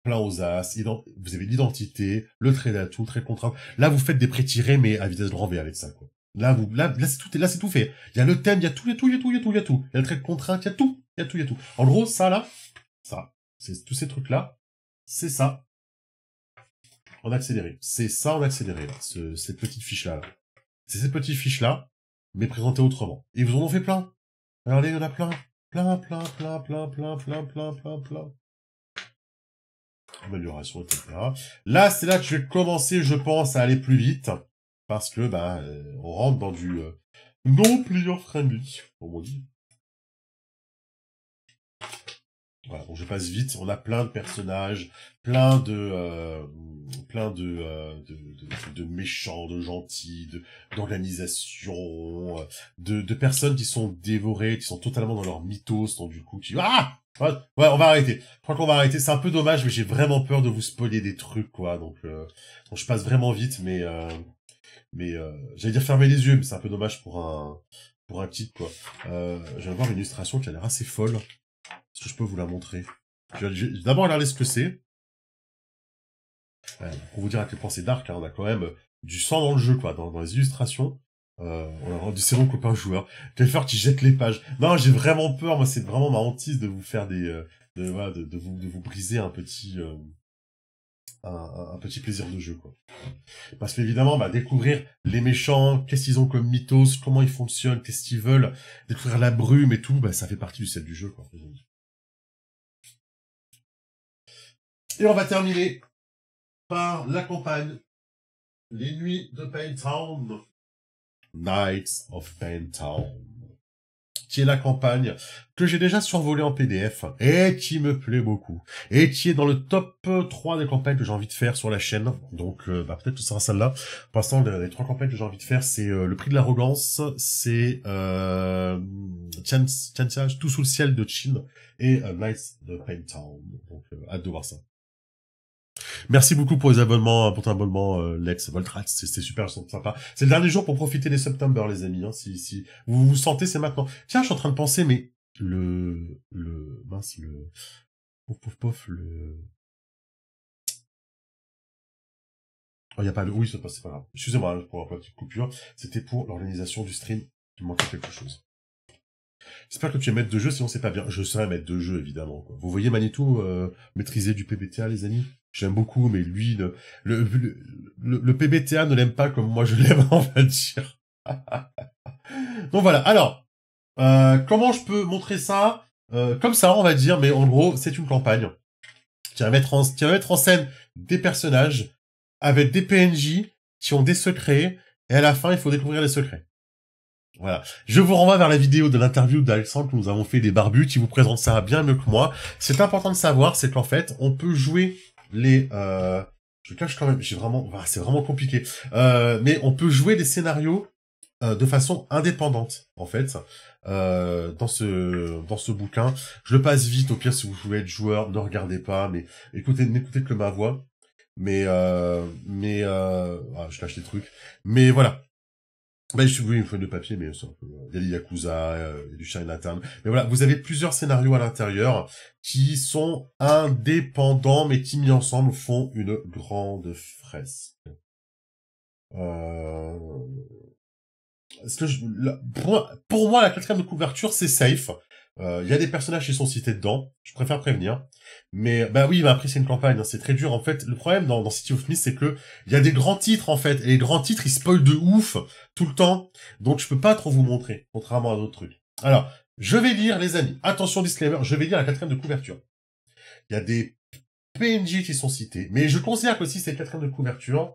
plein aux as, vous avez l'identité, le trait d'atout, très contraint. Là, vous faites des prêts tirés, mais à vitesse grand V avec ça. Quoi. Là, vous, là, là c'est tout, là, c'est tout fait. Il y a le thème, il y a tout, il y a tout, il y a tout, il y a tout, il y a tout. y le trait de contrainte, il y a tout, il y a tout, il y a tout. En gros, ça là, ça, c'est tous ces trucs là, c'est ça en accéléré. C'est ça en accéléré, là, ce, cette petite fiche-là. c'est cette petite fiche-là, mais présentée autrement. Et vous en ont fait plein. Regardez, il y en a plein. Plein, plein, plein, plein, plein, plein, plein, plein, plein. Amélioration, etc. Là, c'est là que je vais commencer, je pense, à aller plus vite. Parce que, bah, euh, on rentre dans du euh, non-player friendly, comme on dit. Voilà, donc je passe vite. On a plein de personnages, plein de, euh, plein euh, de, de, méchants, de gentils, d'organisations, euh, de, personnes qui sont dévorées, qui sont totalement dans leur mythos, donc du coup, qui ah, ouais, on va arrêter. Je crois qu'on va arrêter. C'est un peu dommage, mais j'ai vraiment peur de vous spoiler des trucs, quoi. Donc, donc je passe vraiment vite, mais, mais j'allais dire fermer les yeux, mais c'est un peu dommage pour un, pour un titre, quoi. je vais avoir une illustration qui a l'air assez folle. Est-ce que je peux vous la montrer Je vais d'abord regarder ce que c'est. Ouais, pour vous dire à quel point c'est dark, hein, on a quand même euh, du sang dans le jeu, quoi, dans, les illustrations. Euh, on a du copains copain joueur. Clifford, qui jette les pages. Non, j'ai vraiment peur, moi, c'est vraiment ma hantise de vous faire des... Euh, de, de, vous, de vous briser un petit... Euh, un, petit plaisir de jeu, quoi. Parce qu'évidemment, bah, découvrir les méchants, qu'est-ce qu'ils ont comme mythos, comment ils fonctionnent, qu'est-ce qu'ils veulent, découvrir la brume et tout, bah, ça fait partie du sel du jeu, quoi. Et on va terminer par la campagne, les nuits de Paintown, Nights of Paintown, qui est la campagne que j'ai déjà survolée en PDF et qui me plaît beaucoup et qui est dans le top 3 des campagnes que j'ai envie de faire sur la chaîne. Donc euh, bah, peut-être que ce sera celle-là. Pour l'instant, les, trois campagnes que j'ai envie de faire, c'est euh, le prix de l'arrogance, c'est euh, tout sous le ciel de Chine et Knights euh, Nights de Paintown. Donc hâte de voir ça. Merci beaucoup pour les abonnements, hein, pour ton abonnement, euh, Lex Voltrat. C'était super sympa. C'est le dernier jour pour profiter des September, les amis. Hein, si, si vous vous sentez, c'est maintenant. Tiens, je suis en train de penser, mais le, le, mince, le, pouf, pouf, pouf, le, Oh, y a pas le, oui, c'est pas, pas grave. Excusez-moi pour la petite coupure. C'était pour l'organisation du stream. Il manquait quelque chose. J'espère que tu es maître de jeu, sinon c'est pas bien. Je serais maître de jeu, évidemment. Vous voyez Manitou euh, maîtriser du PBTA, les amis J'aime beaucoup, mais lui, le, le, PBTA ne l'aime pas comme moi je <laughs> l'aime, on va dire. <laughs> Donc voilà, alors, euh, comment je peux montrer ça euh, Comme ça, on va dire, mais en gros, c'est une campagne. Tu vas, mettre en, mettre en scène des personnages avec des PNJ qui ont des secrets, et à la fin, il faut découvrir les secrets. Voilà. Je vous renvoie vers la vidéo de l'interview d'Alexandre que nous avons fait des barbus, qui vous présente ça bien mieux que moi. C'est important de savoir, c'est qu'en fait, on peut jouer les... Euh, je cache quand même, j'ai vraiment... c'est vraiment compliqué. Euh, mais on peut jouer des scénarios euh, de façon indépendante, en fait, dans ce dans ce bouquin. Je le passe vite, au pire, si vous voulez être joueur, ne regardez pas, mais écoutez, n'écoutez que ma voix. Mais, mais, je cache des trucs. Mais voilà, ben, je, oui, une feuille de papier, mais il y a des Yakuza, euh, il y a du Chinatown. Mais voilà, vous avez plusieurs scénarios à l'intérieur qui sont indépendants, mais qui mis ensemble font une grande fresque. Euh... ce que je... pour, moi, la quatrième couverture, c'est safe. Euh, il y a des personnages qui sont cités dedans, je préfère prévenir. Mais bah oui, bah après c'est une campagne, hein, c'est très dur. En fait, le problème dans, City of Mist, c'est que il y a des grands titres en fait, et les grands titres ils spoilent de ouf tout le temps, donc je peux pas trop vous montrer, contrairement à d'autres trucs. Alors, je vais dire les amis, attention disclaimer, je vais dire la quatrième de couverture. Il y a des PNJ qui sont cités, mais je considère que si c'est quatrième de couverture,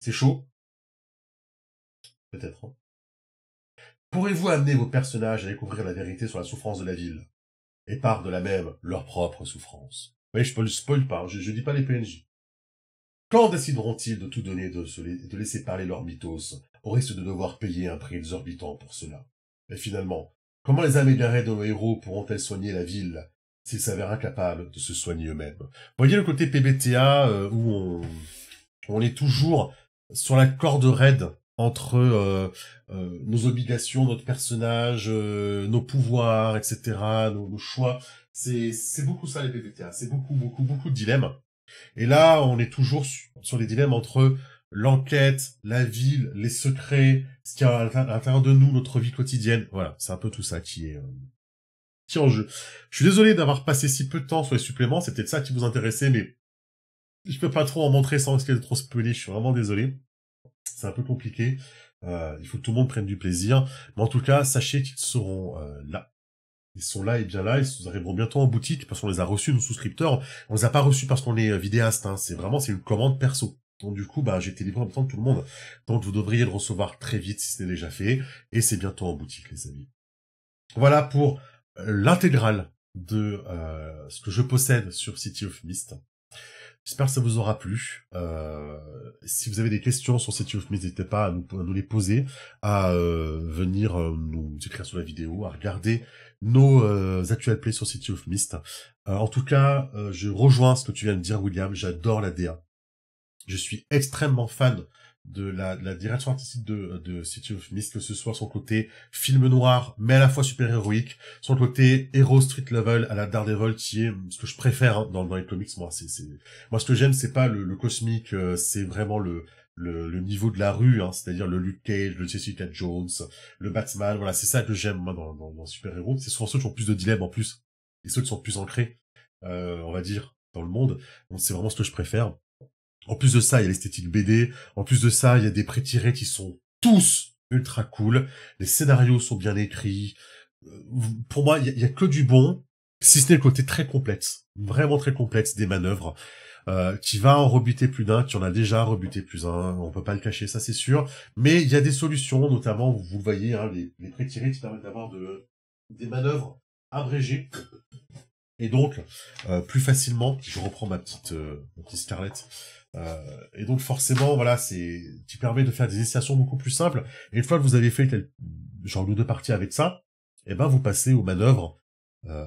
c'est chaud. Peut-être. Hein. Pourrez-vous amener vos personnages à découvrir la vérité sur la souffrance de la ville et par de la même leur propre souffrance Mais je ne spoil pas, je ne dis pas les PNJ. Quand décideront-ils de tout donner de, laisser parler leur mythos, au risque de devoir payer un prix exorbitant pour cela Et finalement, comment les âmes de nos héros pourront-elles soigner la ville s'ils s'avèrent incapables de se soigner eux-mêmes Voyez le côté PBTA euh, où on, on est toujours sur la corde raide entre euh, euh, nos obligations, notre personnage, euh, nos pouvoirs, etc., nos, choix. C'est, c'est beaucoup ça les c'est beaucoup, beaucoup, beaucoup de dilemmes. Et là, on est toujours sur les dilemmes entre l'enquête, la ville, les secrets, ce qu'il y a à l'intérieur de nous, notre vie quotidienne. Voilà, c'est un peu tout ça qui est, en jeu. Je suis désolé d'avoir passé si peu de temps sur les suppléments, c'était ça qui vous intéressait, mais je peux pas trop en montrer sans risquer de trop spoiler, je suis vraiment désolé c'est un peu compliqué. Euh, il faut que tout le monde prenne du plaisir. Mais en tout cas, sachez qu'ils seront euh, là. Ils sont là et bien là, ils arriveront bientôt en boutique parce qu'on les a reçus, nos souscripteurs. On les a pas reçus parce qu'on est euh, vidéaste, hein. c'est vraiment c'est une commande perso. Donc du coup, bah, j'ai été libre en même temps tout le monde. Donc vous devriez le recevoir très vite si ce n'est déjà fait. Et c'est bientôt en boutique, les amis. Voilà pour l'intégrale de ce que je possède sur City of Mist. J'espère que ça vous aura plu. Euh, si vous avez des questions sur City of Mist, n'hésitez pas à nous, les poser, à euh, venir euh, nous écrire sur la vidéo, à regarder nos actuels plays sur City of Mist. en tout cas, je rejoins ce que tu viens de dire, William. J'adore la DA. Je suis extrêmement fan de la, direction artistique de, de City of Mist, que ce soit son côté film noir, mais à la fois super-héroïque, son côté héros street level à la Daredevil, qui est ce que je préfère hein, dans, dans les comics. Moi, c'est, moi ce que j'aime, c'est pas le, cosmique, euh, c'est vraiment le, le, niveau de la rue, hein, c'est-à-dire le Luke Cage, le Jessica Jones, le Batman. Voilà, c'est ça que j'aime moi dans, dans, super-héros. C'est souvent ceux qui ont plus de dilemmes en plus, et ceux qui sont plus ancrés, euh, on va dire, dans le monde. Donc c'est vraiment ce que je préfère. En plus de ça, il y a l'esthétique BD. En plus de ça, il y a des pré-tirés qui sont tous ultra cool. Les scénarios sont bien écrits. Euh, pour moi, il y, a que du bon, si ce n'est le côté très complexe, vraiment très complexe des manœuvres. Euh, qui va en rebuter plus d'un, qui en a déjà rebuté plus un, on peut pas le cacher, ça c'est sûr. Mais il y a des solutions, notamment, vous le voyez, hein, les, les pré-tirés qui permettent d'avoir de, des manœuvres abrégées et donc euh, plus facilement. Je reprends ma petite, euh, Scarlett. Euh, et donc forcément, voilà, c'est tu permets de faire des initiations beaucoup plus simples. Et une fois que vous avez fait tel genre deux parties avec ça, eh ben vous passez aux manœuvres euh,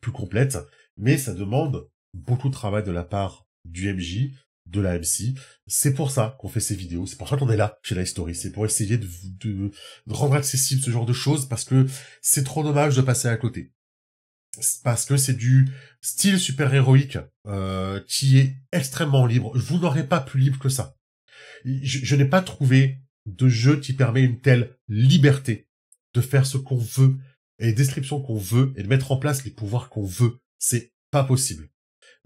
plus complètes. Mais ça demande beaucoup de travail de la part du MJ, de la MC. C'est pour ça qu'on fait ces vidéos. C'est pour ça qu'on est là chez la Story. C'est pour essayer de, rendre accessible ce genre de choses parce que c'est trop dommage de passer à côté parce que c'est du style super-héroïque euh, qui est extrêmement libre. Vous n'aurez pas plus libre que ça. Je, je n'ai pas trouvé de jeu qui permet une telle liberté de faire ce qu'on veut et les descriptions qu'on veut et de mettre en place les pouvoirs qu'on veut. C'est pas possible.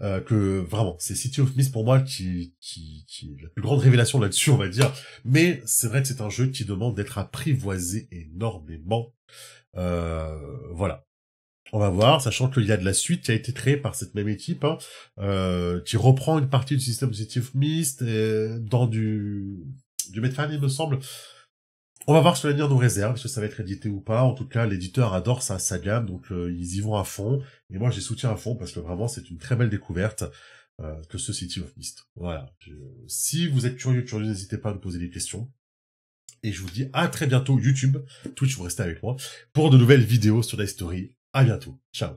Euh, que vraiment, c'est City of Mist pour moi qui, qui, qui est la plus grande révélation là-dessus, on va dire. Mais c'est vrai que c'est un jeu qui demande d'être apprivoisé énormément. Euh, voilà. On va voir, sachant qu'il y a de la suite qui a été créée par cette même équipe, hein, euh, qui reprend une partie du système of mist euh, dans du du il me semble. On va voir ce que l'avenir nous réserve, si ça va être édité ou pas. En tout cas, l'éditeur adore sa, sa gamme, donc euh, ils y vont à fond. Et moi, j'y soutiens à fond parce que vraiment, c'est une très belle découverte euh, que ce City of Mist. Voilà. si vous êtes curieux, curieux, n'hésitez pas à me poser des questions. Et je vous dis à très bientôt YouTube, Twitch, vous restez avec moi, pour de nouvelles vidéos sur la story. À bientôt. Ciao.